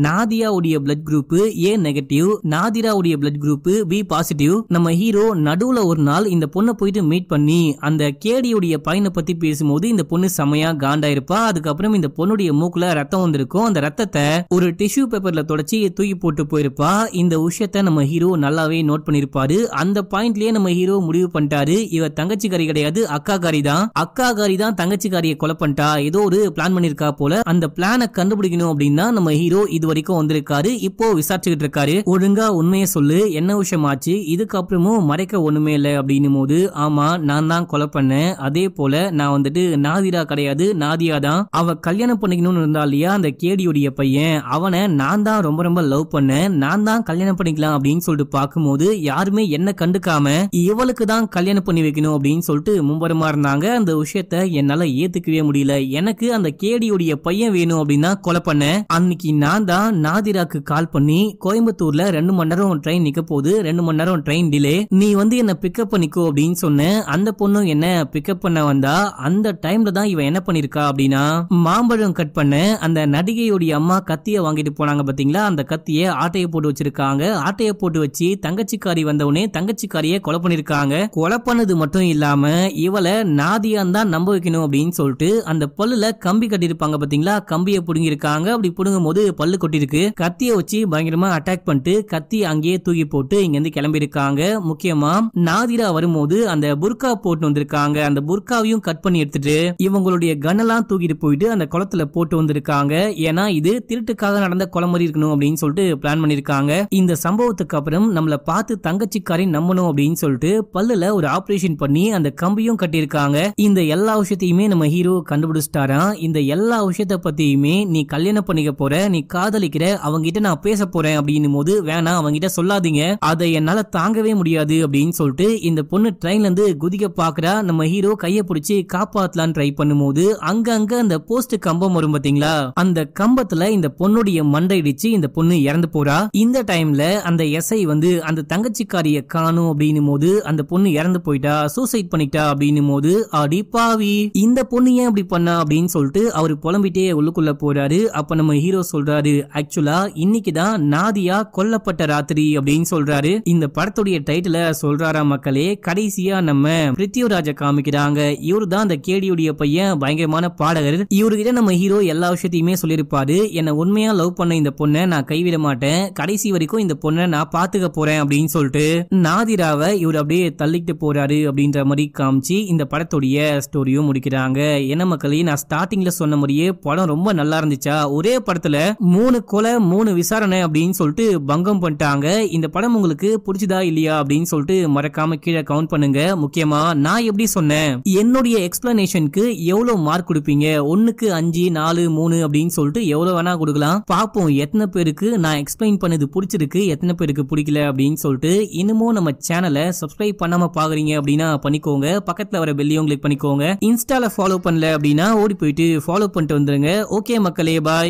நாதியா உடைய blood group A negative Nadira உடைய பிளட் குரூப் பி பாசிட்டிவ் நம்ம ஹீரோ நடுவுல ஒரு நாள் இந்த பொண்ணை போயிட்டு மீட் பண்ணி அந்த கேடியுடைய பையனை பத்தி பேசும்போது இந்த பொண்ணு செமையா காண்டாயிருப்பா அதுக்கப்புறம் இந்த பொண்ணுடைய மூக்குல ரத்தம் வந்திருக்கும் அந்த ரத்தத்தை ஒரு டிஷ்யூ பேப்பர்ல தொடச்சி தூக்கி போட்டு போயிருப்பா இந்த விஷயத்த நம்ம ஹீரோ நல்லாவே நோட் பண்ணிருப்பாரு அந்த பாயிண்ட்லயே நம்ம ஹீரோ முடிவு பண்ணிட்டாரு இவ காரி கிடையாது அக்கா காரி தான் அக்கா காரி தான் காரியை கொலை பண்ணிட்டா ஏதோ ஒரு பிளான் பண்ணிருக்கா போல அந்த பிளானை கண்டுபிடிக்கணும் விசாரிக்கணும் அப்படின்னா நம்ம ஹீரோ இது வரைக்கும் வந்திருக்காரு இப்போ விசாரிச்சுக்கிட்டு இருக்காரு ஒழுங்கா உண்மையை சொல்லு என்ன விஷயம் ஆச்சு இதுக்கப்புறமும் மறைக்க ஒண்ணுமே இல்லை அப்படின்னும் போது ஆமா நான் தான் கொலை பண்ணேன் அதே போல நான் வந்துட்டு நாதிரா கிடையாது நாதியா தான் அவ கல்யாணம் பண்ணிக்கணும்னு இருந்தா இல்லையா அந்த கேடியுடைய பையன் அவனை நான் தான் ரொம்ப ரொம்ப லவ் பண்ணேன் நான் தான் கல்யாணம் பண்ணிக்கலாம் அப்படின்னு சொல்லிட்டு பார்க்கும்போது யாருமே என்ன கண்டுக்காம இவளுக்கு தான் கல்யாணம் பண்ணி வைக்கணும் அப்படின்னு சொல்லிட்டு மும்பரமா இருந்தாங்க அந்த விஷயத்த என்னால ஏத்துக்கவே முடியல எனக்கு அந்த கேடியுடைய பையன் வேணும் அப்படின்னா கொலை அன்னைக்கு நான் தான் நாதிராக்கு கால் பண்ணி கோயம்புத்தூர்ல ரெண்டு மணி நேரம் ட்ரெயின் நிக்க போகுது ரெண்டு மணி நேரம் ட்ரெயின் டிலே நீ வந்து என்ன பிக்கப் பண்ணிக்கோ அப்படின்னு சொன்ன அந்த பொண்ணு என்ன பிக்கப் பண்ண வந்தா அந்த டைம்ல தான் இவன் என்ன பண்ணிருக்கா அப்படின்னா மாம்பழம் கட் பண்ண அந்த நடிகையுடைய அம்மா கத்திய வாங்கிட்டு போனாங்க பாத்தீங்களா அந்த கத்திய ஆட்டைய போட்டு வச்சிருக்காங்க ஆட்டைய போட்டு வச்சு தங்கச்சிக்காரி வந்தவுடனே தங்கச்சிக்காரிய கொலை பண்ணிருக்காங்க கொலை பண்ணது மட்டும் இல்லாம இவளை நாதியான் தான் நம்ப வைக்கணும் அப்படின்னு சொல்லிட்டு அந்த பொல்லுல கம்பி கட்டிருப்பாங்க பாத்தீங்களா கம்பியை புடுங்கிருக்காங்க பிடுங்கியிருக்காங்க அப்படி பிடுங்கும் போது பல்லு கொட்டிருக்கு கத்திய வச்சு பயங்கரமா அட்டாக் பண்ணிட்டு கத்தி அங்கேயே தூக்கி போட்டு இங்க இருந்து கிளம்பி இருக்காங்க முக்கியமா நாதிரா வரும்போது அந்த புர்கா போட்டு வந்திருக்காங்க அந்த புர்காவையும் கட் பண்ணி எடுத்துட்டு இவங்களுடைய கனெல்லாம் தூக்கிட்டு போயிட்டு அந்த குளத்துல போட்டு வந்திருக்காங்க ஏன்னா இது திருட்டுக்காக நடந்த குளம் மாதிரி இருக்கணும் அப்படின்னு சொல்லிட்டு பிளான் பண்ணிருக்காங்க இந்த சம்பவத்துக்கு அப்புறம் நம்மள பார்த்து தங்கச்சிக்காரி நம்பணும் அப்படின்னு சொல்லிட்டு பல்லுல ஒரு ஆபரேஷன் பண்ணி அந்த கம்பியும் கட்டியிருக்காங்க இந்த எல்லா விஷயத்தையுமே நம்ம ஹீரோ கண்டுபிடிச்சிட்டாராம் இந்த எல்லா விஷயத்த பத்தியுமே நீ கல்யாணம் பண்ணிக்க போற நீ காதலிக்கிற அவங்க கிட்ட நான் பேச போறேன் அப்படின்னும் போது வேணா அவங்க கிட்ட சொல்லாதீங்க அதை என்னால தாங்கவே முடியாது அப்படின்னு சொல்லிட்டு இந்த பொண்ணு ட்ரெயின்ல இருந்து குதிக்க பாக்குறா நம்ம ஹீரோ கைய பிடிச்சி காப்பாத்தலான்னு ட்ரை பண்ணும் போது அங்க அங்க அந்த போஸ்ட் கம்பம் வரும் பாத்தீங்களா அந்த கம்பத்துல இந்த பொண்ணுடைய மண்டை இடிச்சு இந்த பொண்ணு இறந்து போறா இந்த டைம்ல அந்த எஸ்ஐ வந்து அந்த தங்கச்சிக்காரிய காணும் அப்படின்னும் போது அந்த பொண்ணு இறந்து போயிட்டா சூசைட் பண்ணிட்டா அப்படின்னும் போது அடி பாவி இந்த பொண்ணு ஏன் அப்படி பண்ணா அப்படின்னு சொல்லிட்டு அவரு புலம்பிட்டே உள்ளுக்குள்ள போறாரு அப்ப நம்ம ஹீரோ சொல்றாரு ஆக்சுவலா இன்னைக்கு தான் நாதியா கொல்லப்பட்ட ராத்திரி அப்படின்னு சொல்றாரு இந்த படத்துடைய டைட்டில சொல்றாரா மக்களே கடைசியா நம்ம பிருத்திவராஜ காமிக்கிறாங்க இவரு தான் அந்த கேடியுடைய பையன் பயங்கரமான பாடகர் இவருகிட்ட நம்ம ஹீரோ எல்லா விஷயத்தையுமே சொல்லியிருப்பாரு என்ன உண்மையா லவ் பண்ண இந்த பொண்ணை நான் கைவிட மாட்டேன் கடைசி வரைக்கும் இந்த பொண்ணை நான் பாத்துக்க போறேன் அப்படின்னு சொல்லிட்டு நாதிராவை இவர் அப்படியே தள்ளிக்கிட்டு போறாரு அப்படின்ற மாதிரி காமிச்சு இந்த படத்துடைய ஸ்டோரியும் முடிக்கிறாங்க என்ன மக்களே நான் ஸ்டார்டிங்ல சொன்ன மாதிரியே படம் ரொம்ப நல்லா இருந்துச்சா ஒரே படத்துல மூணு கொலை மூணு விசாரணை அப்படின்னு சொல்லிட்டு பங்கம் பண்ணிட்டாங்க இந்த படம் உங்களுக்கு புடிச்சதா இல்லையா அப்படின்னு சொல்லிட்டு மறக்காம கீழே கவுண்ட் பண்ணுங்க முக்கியமா நான் எப்படி சொன்னேன் என்னுடைய எக்ஸ்பிளனேஷனுக்கு எவ்வளவு மார்க் கொடுப்பீங்க ஒன்னுக்கு அஞ்சு நாலு மூணு அப்படின்னு சொல்லிட்டு எவ்வளவு வேணா கொடுக்கலாம் பார்ப்போம் எத்தனை பேருக்கு நான் எக்ஸ்பிளைன் பண்ணது பிடிச்சிருக்கு எத்தனை பேருக்கு பிடிக்கல அப்படின்னு சொல்லிட்டு இன்னமும் நம்ம சேனலை சப்ஸ்கிரைப் பண்ணாம பாக்குறீங்க அப்படின்னா பண்ணிக்கோங்க பக்கத்துல வர பெல்லியும் கிளிக் பண்ணிக்கோங்க இன்ஸ்டால ஃபாலோ பண்ணல அப்படின்னா ஓடி போயிட்டு ஃபாலோ பண்ணிட்டு வந்துருங்க ஓகே மக்களே বাই